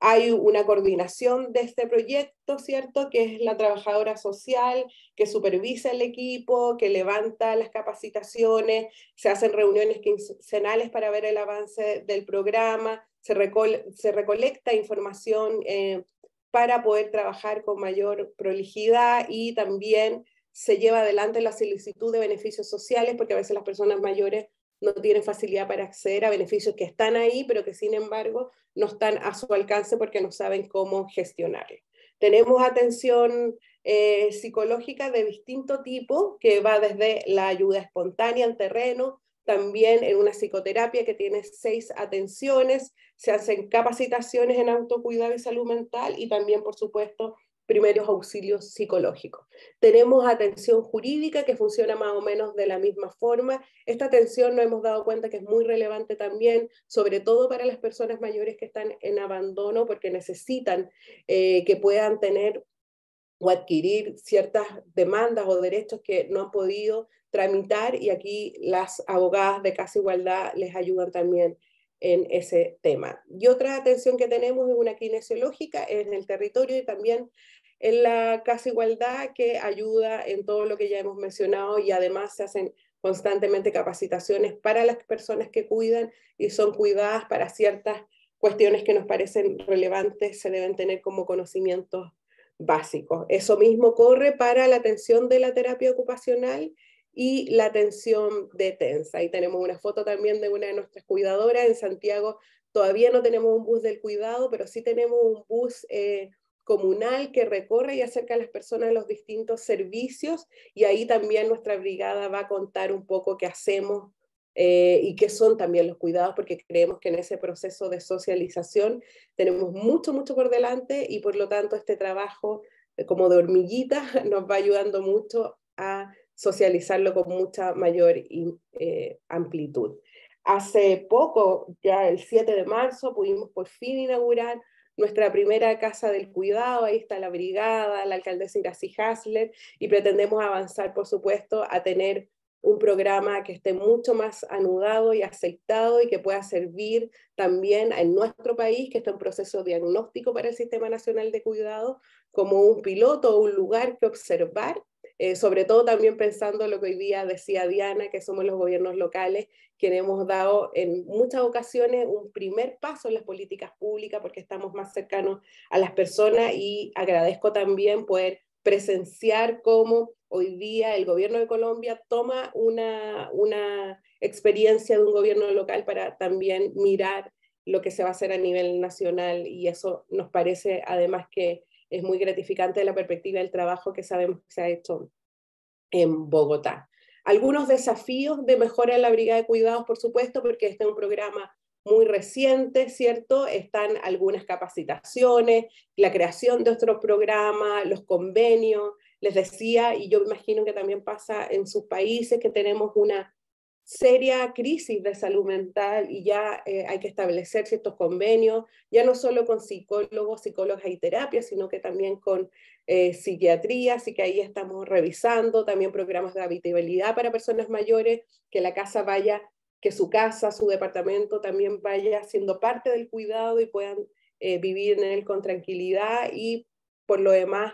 Hay una coordinación de este proyecto, ¿cierto? Que es la trabajadora social, que supervisa el equipo, que levanta las capacitaciones, se hacen reuniones quincenales para ver el avance del programa, se, se recolecta información eh, para poder trabajar con mayor prolijidad y también se lleva adelante la solicitud de beneficios sociales porque a veces las personas mayores no tienen facilidad para acceder a beneficios que están ahí, pero que sin embargo no están a su alcance porque no saben cómo gestionarlos. Tenemos atención eh, psicológica de distinto tipo, que va desde la ayuda espontánea en terreno también en una psicoterapia que tiene seis atenciones, se hacen capacitaciones en autocuidado y salud mental y también, por supuesto, primeros auxilios psicológicos. Tenemos atención jurídica que funciona más o menos de la misma forma. Esta atención nos hemos dado cuenta que es muy relevante también, sobre todo para las personas mayores que están en abandono porque necesitan eh, que puedan tener o adquirir ciertas demandas o derechos que no han podido tramitar y aquí las abogadas de Casa Igualdad les ayudan también en ese tema. Y otra atención que tenemos es una kinesiológica en el territorio y también en la Casa Igualdad que ayuda en todo lo que ya hemos mencionado y además se hacen constantemente capacitaciones para las personas que cuidan y son cuidadas para ciertas cuestiones que nos parecen relevantes, se deben tener como conocimientos básicos. Eso mismo corre para la atención de la terapia ocupacional y la atención de tensa. Ahí tenemos una foto también de una de nuestras cuidadoras en Santiago. Todavía no tenemos un bus del cuidado, pero sí tenemos un bus eh, comunal que recorre y acerca a las personas a los distintos servicios y ahí también nuestra brigada va a contar un poco qué hacemos eh, y qué son también los cuidados, porque creemos que en ese proceso de socialización tenemos mucho, mucho por delante y por lo tanto este trabajo eh, como de hormiguita nos va ayudando mucho a socializarlo con mucha mayor eh, amplitud. Hace poco, ya el 7 de marzo, pudimos por fin inaugurar nuestra primera casa del cuidado, ahí está la brigada, la alcaldesa Iracy Hasler, y pretendemos avanzar, por supuesto, a tener un programa que esté mucho más anudado y aceptado y que pueda servir también en nuestro país, que está en proceso diagnóstico para el Sistema Nacional de Cuidado, como un piloto o un lugar que observar eh, sobre todo también pensando lo que hoy día decía Diana, que somos los gobiernos locales, quienes hemos dado en muchas ocasiones un primer paso en las políticas públicas porque estamos más cercanos a las personas y agradezco también poder presenciar cómo hoy día el gobierno de Colombia toma una, una experiencia de un gobierno local para también mirar lo que se va a hacer a nivel nacional y eso nos parece además que es muy gratificante la perspectiva del trabajo que sabemos que se ha hecho en Bogotá. Algunos desafíos de mejora en la brigada de cuidados, por supuesto, porque este es un programa muy reciente, ¿cierto? Están algunas capacitaciones, la creación de otros programas, los convenios. Les decía, y yo imagino que también pasa en sus países, que tenemos una seria crisis de salud mental y ya eh, hay que establecer ciertos convenios, ya no solo con psicólogos, psicólogas y terapias, sino que también con eh, psiquiatría, así que ahí estamos revisando también programas de habitabilidad para personas mayores, que la casa vaya, que su casa, su departamento también vaya siendo parte del cuidado y puedan eh, vivir en él con tranquilidad y por lo demás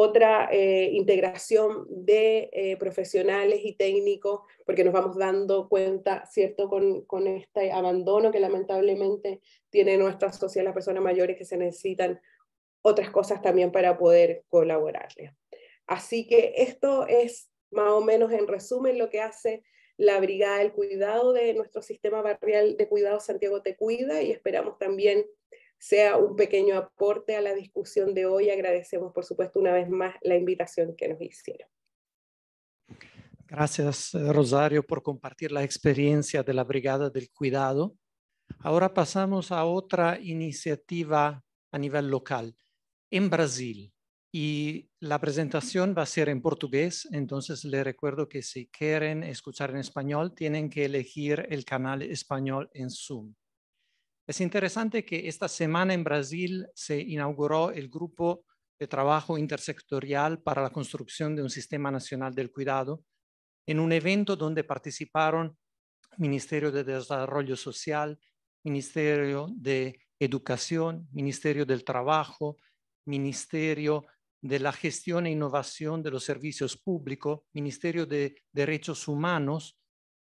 otra eh, integración de eh, profesionales y técnicos, porque nos vamos dando cuenta, ¿cierto?, con, este abandono que lamentablemente tiene nuestra sociedad, las personas mayores que se necesitan otras cosas también para poder colaborarle. Así que esto es más o menos en resumen lo que hace la Brigada del Cuidado de nuestro sistema barrial de cuidado Santiago Te Cuida y esperamos también sea un pequeño aporte a la discusión de hoy. Agradecemos, por supuesto, una vez más la invitación que nos hicieron. Gracias, eh, Rosario, por compartir la experiencia de la Brigada del Cuidado. Ahora pasamos a otra iniciativa a nivel local, en Brasil. Y la presentación va a ser en portugués, entonces les recuerdo que si quieren escuchar en español, tienen que elegir el canal español en Zoom. Es interesante que esta semana en Brasil se inauguró el grupo de trabajo intersectorial para la construcción de un sistema nacional del cuidado, en un evento donde participaron Ministerio de Desarrollo Social, Ministerio de Educación, Ministerio del Trabajo, Ministerio de la Gestión e Innovación de los Servicios Públicos, Ministerio de Derechos Humanos,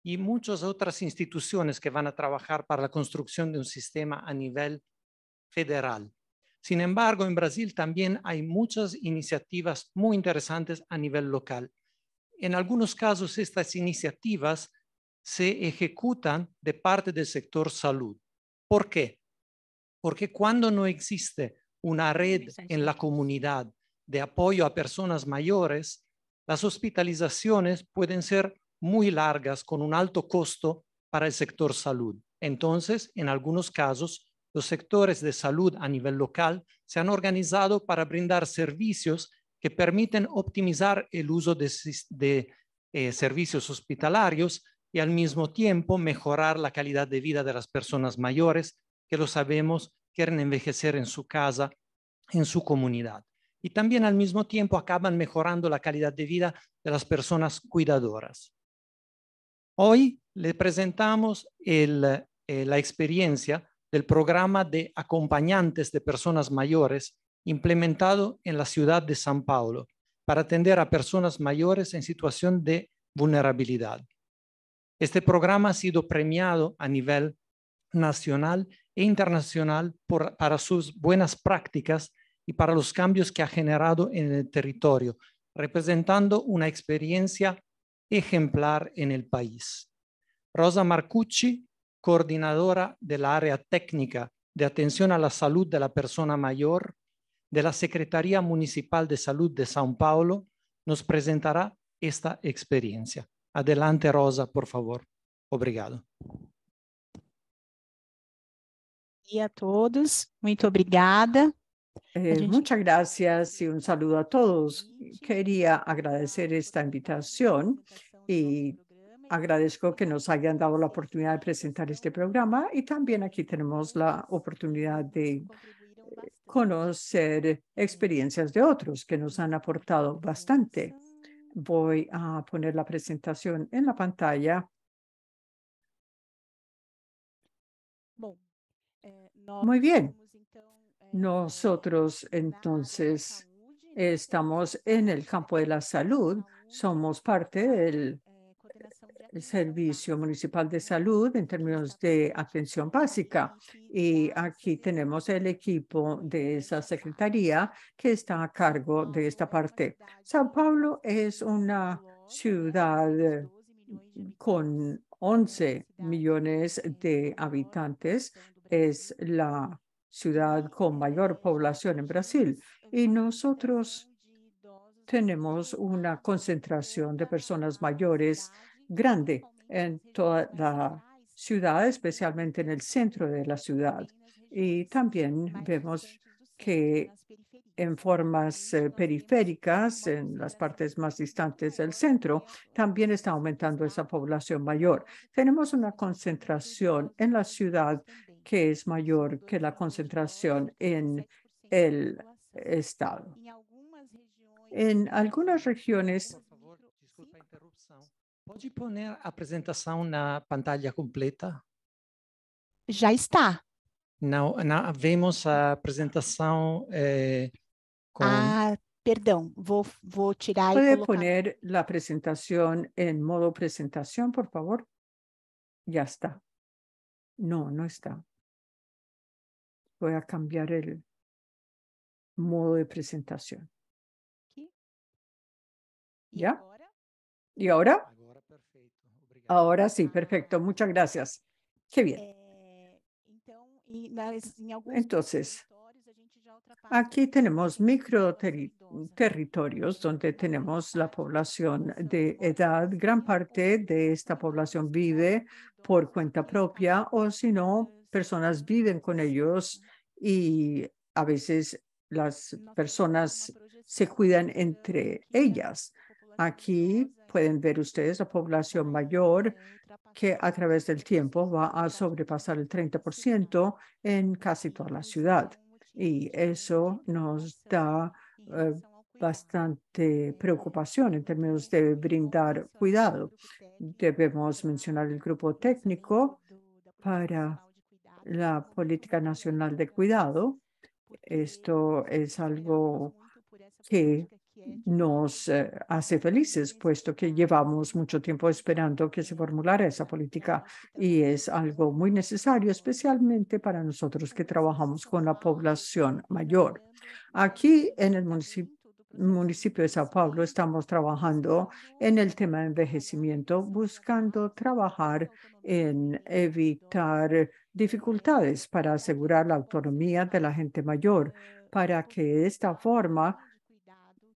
y muchas otras instituciones que van a trabajar para la construcción de un sistema a nivel federal. Sin embargo, en Brasil también hay muchas iniciativas muy interesantes a nivel local. En algunos casos, estas iniciativas se ejecutan de parte del sector salud. ¿Por qué? Porque cuando no existe una red en la comunidad de apoyo a personas mayores, las hospitalizaciones pueden ser muy largas con un alto costo para el sector salud. Entonces, en algunos casos, los sectores de salud a nivel local se han organizado para brindar servicios que permiten optimizar el uso de, eh, servicios hospitalarios y al mismo tiempo mejorar la calidad de vida de las personas mayores que lo sabemos quieren envejecer en su casa, en su comunidad. Y también al mismo tiempo acaban mejorando la calidad de vida de las personas cuidadoras. Hoy le presentamos eh, la experiencia del programa de acompañantes de personas mayores implementado en la ciudad de San Paulo para atender a personas mayores en situación de vulnerabilidad. Este programa ha sido premiado a nivel nacional e internacional por, para sus buenas prácticas y para los cambios que ha generado en el territorio, representando una experiencia ejemplar en el país. Rosa Marcucci, coordinadora del área técnica de atención a la salud de la persona mayor de la Secretaría Municipal de Salud de São Paulo, nos presentará esta experiencia. Adelante, Rosa, por favor. Obrigado. E a todos, muito obrigada. Eh, muchas gracias y un saludo a todos. Quería agradecer esta invitación y agradezco que nos hayan dado la oportunidad de presentar este programa y también aquí tenemos la oportunidad de eh, conocer experiencias de otros que nos han aportado bastante. Voy a poner la presentación en la pantalla. Eh, Muy bien, nosotros entonces estamos en el campo de la salud, somos parte del eh, Servicio Municipal de Salud en términos de atención básica. Y aquí tenemos el equipo de esa secretaría que está a cargo de esta parte. San Pablo es una ciudad con 11 millones de habitantes. Es la ciudad con mayor población en Brasil. Y nosotros tenemos una concentración de personas mayores grande en toda la ciudad, especialmente en el centro de la ciudad. Y también vemos que en formas eh, periféricas, en las partes más distantes del centro, también está aumentando esa población mayor. Tenemos una concentración en la ciudad que es mayor que la concentración en el Estado. En algunas regiones ¿Puede poner a presentación la pantalla completa? Ya está. No, no vemos la presentación. eh, Ah, voy voy a tirar ¿Puede poner la presentación en modo presentación, por favor? Ya está. No, no está voy a cambiar el modo de presentación. ¿Ya? ¿Y ahora? Ahora sí, perfecto. Muchas gracias. Qué bien. Eh, entonces, aquí tenemos micro territorios donde tenemos la población de edad. Gran parte de esta población vive por cuenta propia o si no, personas viven con ellos y a veces las personas se cuidan entre ellas. Aquí pueden ver ustedes la población mayor que a través del tiempo va a sobrepasar el 30% en casi toda la ciudad. Y eso nos da eh, bastante preocupación en términos de brindar cuidado. Debemos mencionar el grupo técnico para la política nacional de cuidado. Esto es algo que nos eh, hace felices, puesto que llevamos mucho tiempo esperando que se formulara esa política y es algo muy necesario, especialmente para nosotros que trabajamos con la población mayor. Aquí en el municipio de Sao Paulo estamos trabajando en el tema de envejecimiento, buscando trabajar en evitar dificultades para asegurar la autonomía de la gente mayor, para que de esta forma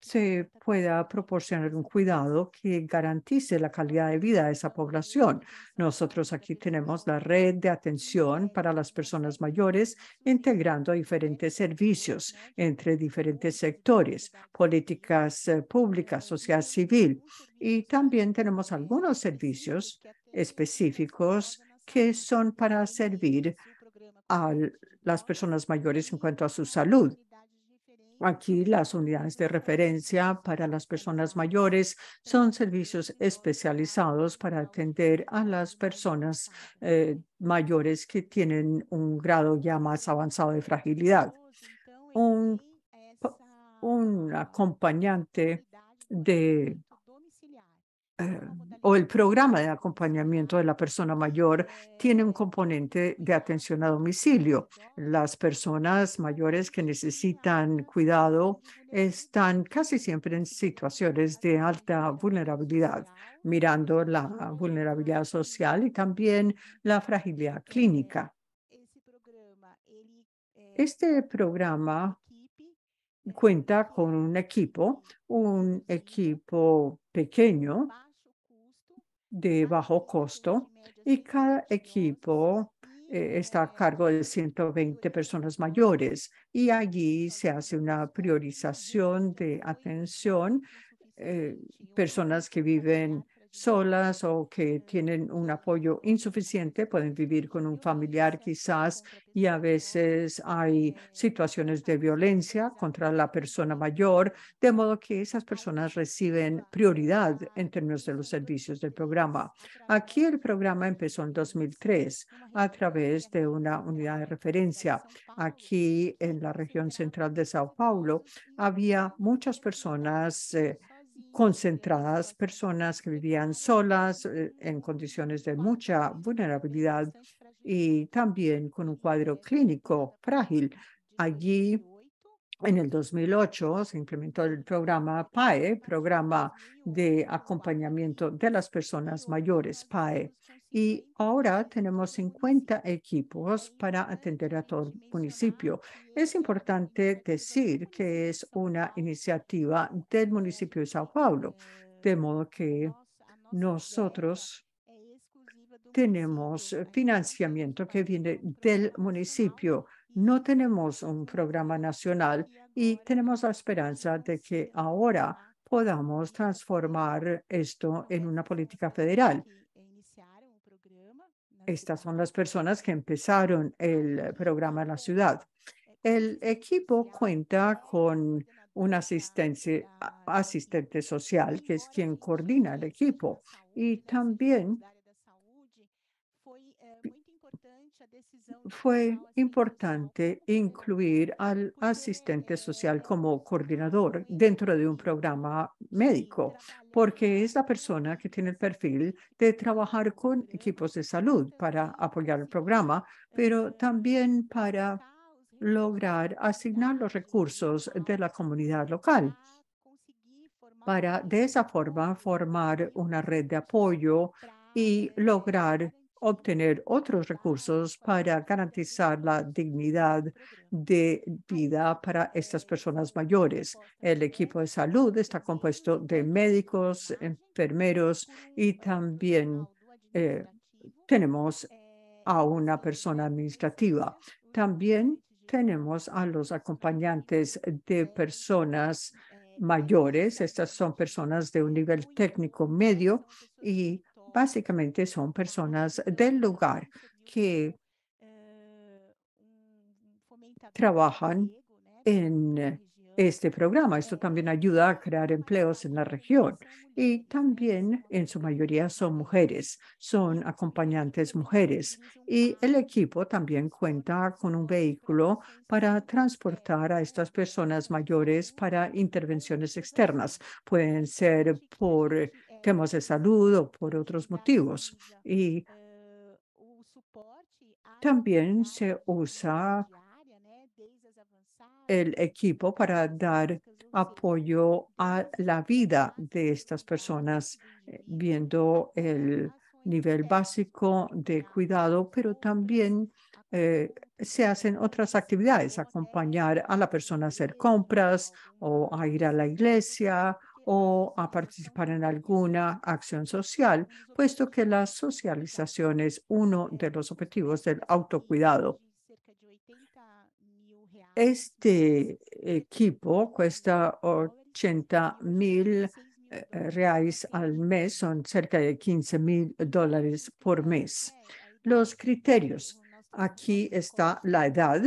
se pueda proporcionar un cuidado que garantice la calidad de vida de esa población. Nosotros aquí tenemos la red de atención para las personas mayores, integrando diferentes servicios entre diferentes sectores, políticas eh, públicas, sociedad civil, y también tenemos algunos servicios específicos que son para servir a las personas mayores en cuanto a su salud. Aquí las unidades de referencia para las personas mayores son servicios especializados para atender a las personas eh, mayores que tienen un grado ya más avanzado de fragilidad. un acompañante de eh, o el programa de acompañamiento de la persona mayor tiene un componente de atención a domicilio. Las personas mayores que necesitan cuidado están casi siempre en situaciones de alta vulnerabilidad, mirando la vulnerabilidad social y también la fragilidad clínica. Este programa cuenta con un equipo, un equipo pequeño de bajo costo y cada equipo eh, está a cargo de 120 personas mayores y allí se hace una priorización de atención. Eh, personas que viven solas o que tienen un apoyo insuficiente, pueden vivir con un familiar quizás y a veces hay situaciones de violencia contra la persona mayor, de modo que esas personas reciben prioridad en términos de los servicios del programa. Aquí el programa empezó en 2003 a través de una unidad de referencia. Aquí en la región central de Sao Paulo había muchas personas eh, concentradas, personas que vivían solas eh, en condiciones de mucha vulnerabilidad y también con un cuadro clínico frágil. Allí, en el 2008, se implementó el programa PAE, Programa de Acompañamiento de las Personas Mayores, PAE y ahora tenemos 50 equipos para atender a todo el municipio. Es importante decir que es una iniciativa del municipio de Sao Paulo, de modo que nosotros tenemos financiamiento que viene del municipio. No tenemos un programa nacional y tenemos la esperanza de que ahora podamos transformar esto en una política federal. Estas son las personas que empezaron el programa en la ciudad. El equipo cuenta con un asistente, social, que es quien coordina el equipo, y también fue importante incluir al asistente social como coordinador dentro de un programa médico, porque es la persona que tiene el perfil de trabajar con equipos de salud para apoyar el programa, pero también para lograr asignar los recursos de la comunidad local para de esa forma formar una red de apoyo y lograr obtener otros recursos para garantizar la dignidad de vida para estas personas mayores. El equipo de salud está compuesto de médicos, enfermeros y también eh, tenemos a una persona administrativa. También tenemos a los acompañantes de personas mayores. Estas son personas de un nivel técnico medio y básicamente son personas del lugar que eh, trabajan en este programa. Esto eh, también ayuda a crear empleos en la región y también en su mayoría son mujeres, son acompañantes mujeres y el equipo también cuenta con un vehículo para transportar a estas personas mayores para intervenciones externas. Pueden ser por temas de salud o por otros motivos. Y también se usa el equipo para dar apoyo a la vida de estas personas, eh, viendo el nivel básico de cuidado, pero también eh, se hacen otras actividades, acompañar a la persona a hacer compras o a ir a la iglesia o a participar en alguna acción social, puesto que la socialización es uno de los objetivos del autocuidado. Este equipo cuesta 80 mil eh, eh, reales al mes, son cerca de 15 mil dólares por mes. Los criterios. Aquí está la edad,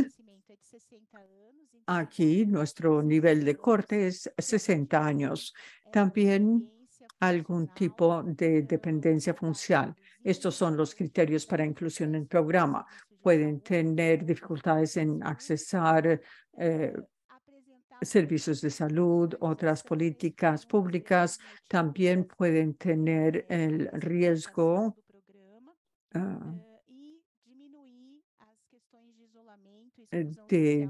aquí nuestro nivel de corte es 60 años. También algún tipo de dependencia funcional. Estos son los criterios para inclusión en el programa. Pueden tener dificultades en accesar eh, servicios de salud, otras políticas públicas. También pueden tener el riesgo ah, eh, de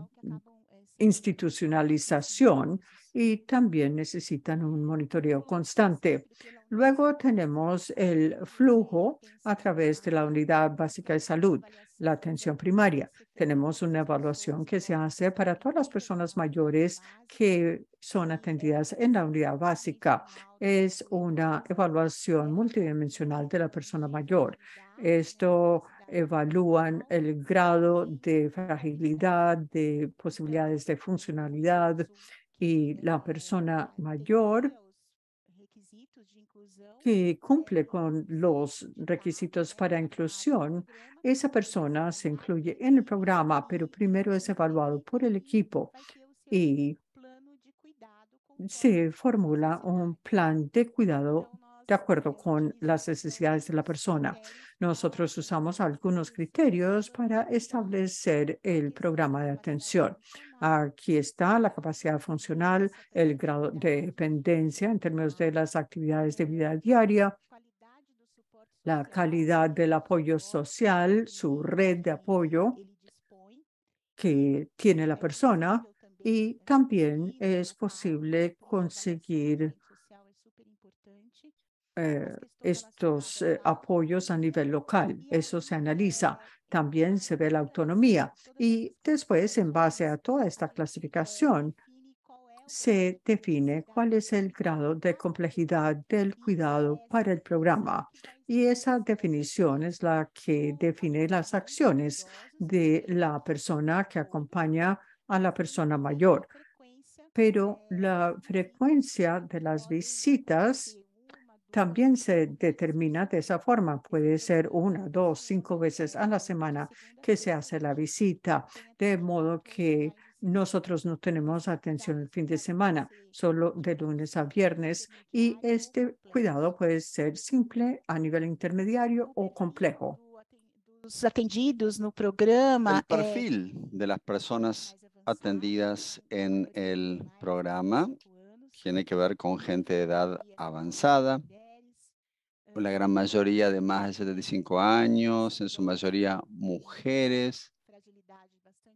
institucionalización y también necesitan un monitoreo constante. Luego tenemos el flujo a través de la unidad básica de salud, la atención primaria. Tenemos una evaluación que se hace para todas las personas mayores que son atendidas en la unidad básica. Es una evaluación multidimensional de la persona mayor. Esto evalúan el grado de fragilidad, de posibilidades de funcionalidad y la persona mayor que cumple con los requisitos para inclusión, esa persona se incluye en el programa, pero primero es evaluado por el equipo y se formula un plan de cuidado de acuerdo con las necesidades de la persona. Nosotros usamos algunos criterios para establecer el programa de atención. Aquí está la capacidad funcional, el grado de dependencia en términos de las actividades de vida diaria, la calidad del apoyo social, su red de apoyo que tiene la persona y también es posible conseguir eh, estos eh, apoyos a nivel local. Eso se analiza. También se ve la autonomía. Y después, en base a toda esta clasificación, se define cuál es el grado de ah, complejidad del cuidado para el programa. Y esa definición es la que define las acciones de la persona que acompaña a la persona mayor. Pero la frecuencia de las visitas también se determina de esa forma. Puede ser una, dos, cinco veces a la semana que se hace la visita, de modo que nosotros no tenemos atención el fin de semana, solo de lunes a viernes, y este cuidado puede ser simple a nivel intermediario o complejo. Los atendidos no programa. El eh, perfil de las personas atendidas en el programa tiene que ver con gente de edad avanzada, la gran mayoría de más de 75 años, en su mayoría mujeres.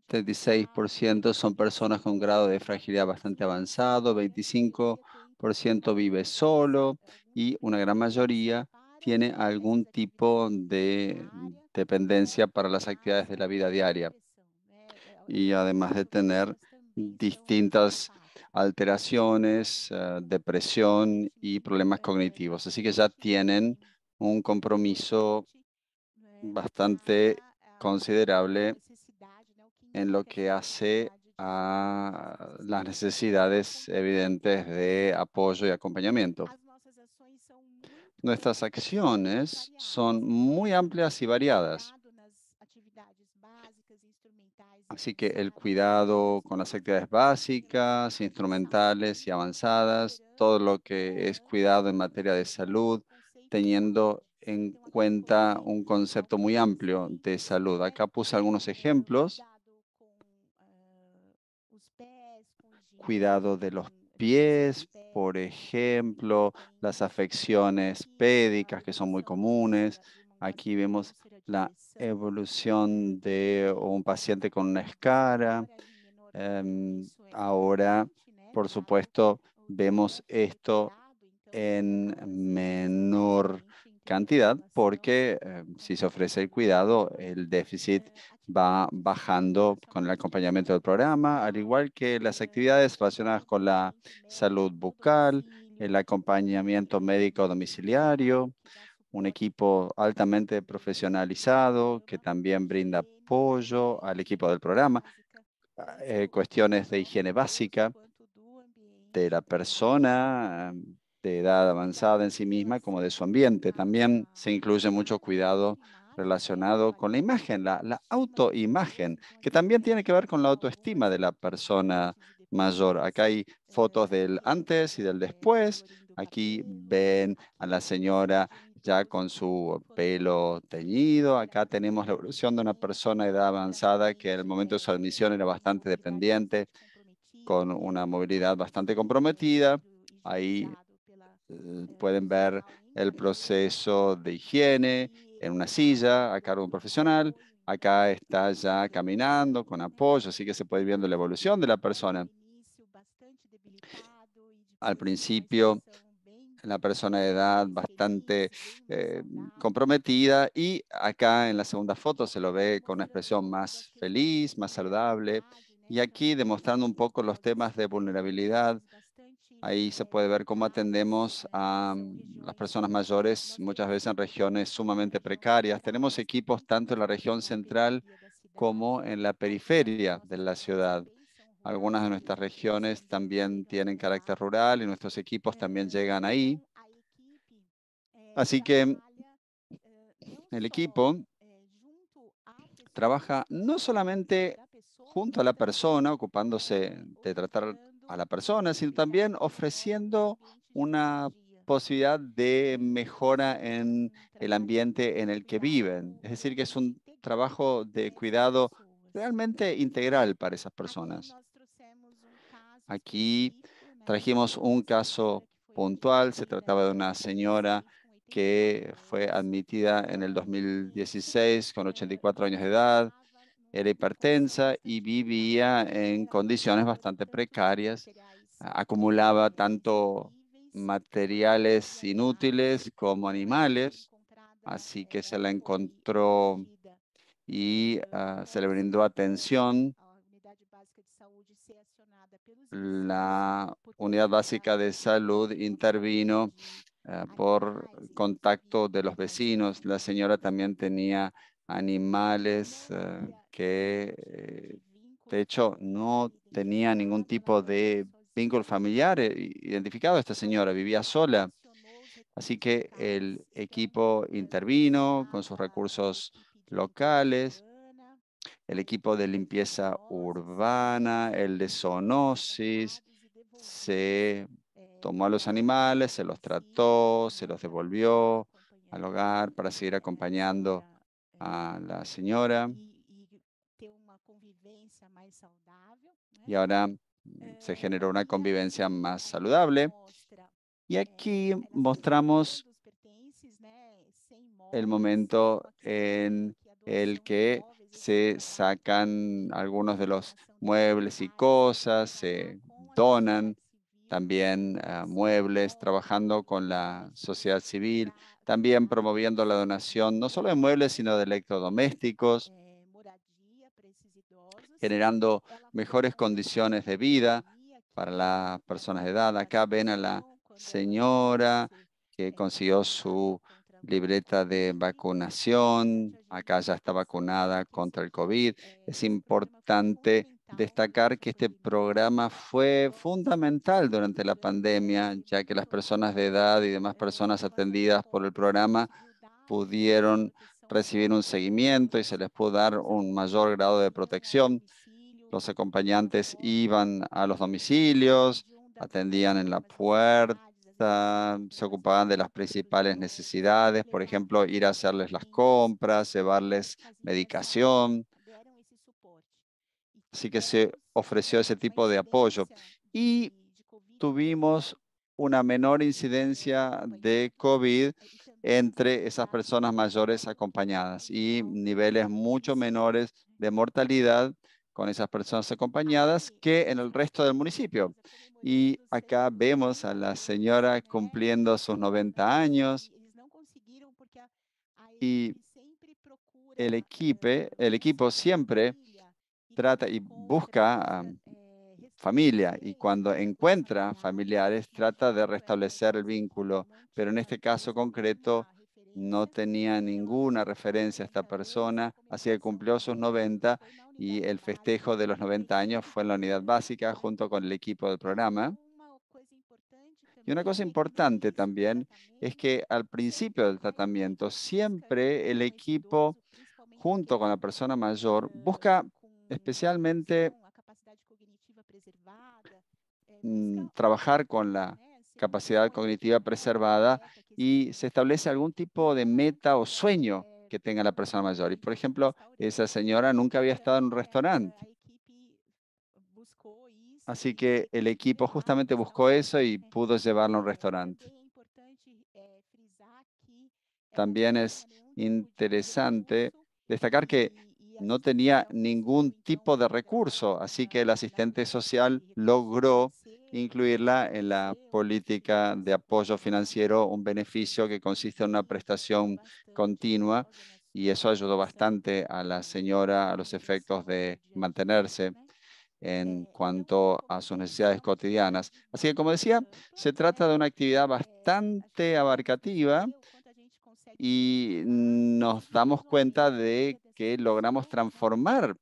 36% son personas con grado de fragilidad bastante avanzado, 25% vive solo y una gran mayoría tiene algún tipo de dependencia para las actividades de la vida diaria. Y además de tener distintas alteraciones, eh, depresión y problemas cognitivos. Así que ya tienen un compromiso bastante considerable en lo que hace a las necesidades evidentes de apoyo y acompañamiento. Nuestras acciones son muy amplias y variadas. Así que el cuidado con las actividades básicas, instrumentales y avanzadas, todo lo que es cuidado en materia de salud, teniendo en cuenta un concepto muy amplio de salud. Acá puse algunos ejemplos. Cuidado de los pies, por ejemplo, las afecciones pédicas que son muy comunes. Aquí vemos la evolución de un paciente con una escara. Em, ahora, por supuesto, vemos esto en menor cantidad porque em, si se ofrece el cuidado, el déficit eh, va bajando con el acompañamiento del programa, al igual que las actividades relacionadas con la salud bucal, el acompañamiento médico domiciliario, un equipo altamente profesionalizado que también brinda apoyo al equipo del programa, ah, eh, cuestiones de higiene básica de la persona em, de edad avanzada en sí misma como de su ambiente. También se incluye mucho cuidado relacionado con la imagen, la, la autoimagen, que también tiene que ver con la autoestima de la persona mayor. Acá hay fotos del antes y del después. Aquí ven a la señora ya con su pelo teñido. Acá tenemos la evolución de una persona de edad avanzada que en el momento de su admisión era bastante dependiente, con una movilidad bastante comprometida. Ahí eh, eh, pueden ver el proceso de higiene en una silla a cargo de un profesional. Acá está ya caminando con apoyo, así que se puede ir viendo la evolución de la persona. Al principio la persona de edad bastante eh, comprometida y acá en la segunda foto se lo ve con una expresión más feliz, más saludable ah, y aquí demostrando un poco los temas de vulnerabilidad. Ahí se puede ver cómo atendemos a mm, las personas mayores muchas veces en regiones sumamente precarias. Tenemos equipos tanto en la región central como en la periferia de la ciudad. Algunas de nuestras regiones también tienen carácter rural y nuestros equipos también llegan ahí. Así que el equipo trabaja no solamente junto a la persona, ocupándose de tratar a la persona, sino también ofreciendo una posibilidad de mejora en el ambiente en el que viven. Es decir, que es un trabajo de cuidado realmente integral para esas personas. Aquí trajimos un caso puntual, se trataba de una señora que fue admitida en el 2016 con 84 años de edad, era hipertensa y vivía en condiciones bastante precarias, acumulaba tanto materiales inútiles como animales, así que se la encontró y ah, se le brindó atención la unidad básica de salud intervino ah, por contacto de los vecinos. La señora también tenía animales ah, que, eh, de hecho, no tenía ningún tipo de vínculo familiar eh, identificado. Esta señora vivía sola. Así que ah, el equipo intervino con sus recursos locales el equipo de limpieza urbana, el de zoonosis, se tomó a los animales, se los trató, se los devolvió al hogar para seguir acompañando a la señora. Y ahora mm, se generó una convivencia más saludable. Y aquí mostramos el momento en el que se sacan algunos de los muebles y cosas, se donan también ah, muebles, trabajando con la sociedad civil, también promoviendo la donación no solo de muebles, sino de electrodomésticos, generando mejores condiciones de vida para las personas de edad. Acá ven a la señora que consiguió su libreta de vacunación. Acá ya está vacunada contra el COVID. Es importante destacar que este programa fue fundamental durante la pandemia, ya que las personas de edad y demás personas atendidas por el programa pudieron recibir un seguimiento y se les pudo dar un mayor grado de protección. Los acompañantes iban a los domicilios, atendían en la puerta se ocupaban de las principales necesidades, por ejemplo, ir a hacerles las compras, llevarles medicación. Así que se ofreció ese tipo de apoyo. Y tuvimos una menor incidencia de COVID entre esas personas mayores acompañadas y niveles mucho menores de mortalidad con esas personas acompañadas que en el resto del municipio. Y acá vemos a la señora cumpliendo sus 90 años y el, equipo el equipo siempre trata y busca familia y cuando encuentra familiares trata de restablecer el vínculo, pero en este caso concreto no tenía ninguna referencia a esta persona, así que cumplió sus 90 y el festejo de los 90 años fue en la unidad básica junto con el equipo del programa. Y una cosa importante también es que al principio del tratamiento siempre el equipo junto con la persona mayor busca especialmente mm, trabajar con la capacidad cognitiva preservada y se establece algún tipo de meta o sueño que tenga la persona mayor. Y por ejemplo, esa señora nunca había estado en un restaurante. Así que el equipo justamente buscó eso y pudo llevarlo a un restaurante. También es interesante destacar que no tenía ningún tipo de recurso, así que el asistente social logró incluirla en la política de apoyo financiero, un beneficio que consiste en una prestación continua y eso ayudó bastante a la señora a los efectos de mantenerse en cuanto a sus necesidades cotidianas. Así que, como decía, se trata de una actividad bastante abarcativa y nos damos cuenta de que logramos transformar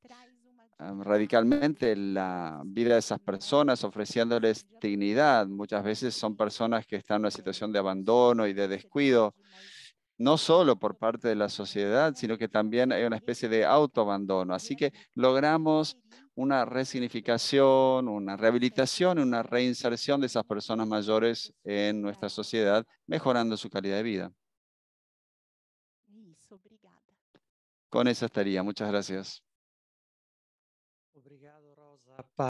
radicalmente la vida de esas personas, ofreciéndoles dignidad. Muchas veces son personas que están en una situación de abandono y de descuido, no solo por parte de la sociedad, sino que también hay una especie de autoabandono. Así que logramos una resignificación, una rehabilitación, una reinserción de esas personas mayores en nuestra sociedad, mejorando su calidad de vida. Con eso estaría. Muchas gracias. pa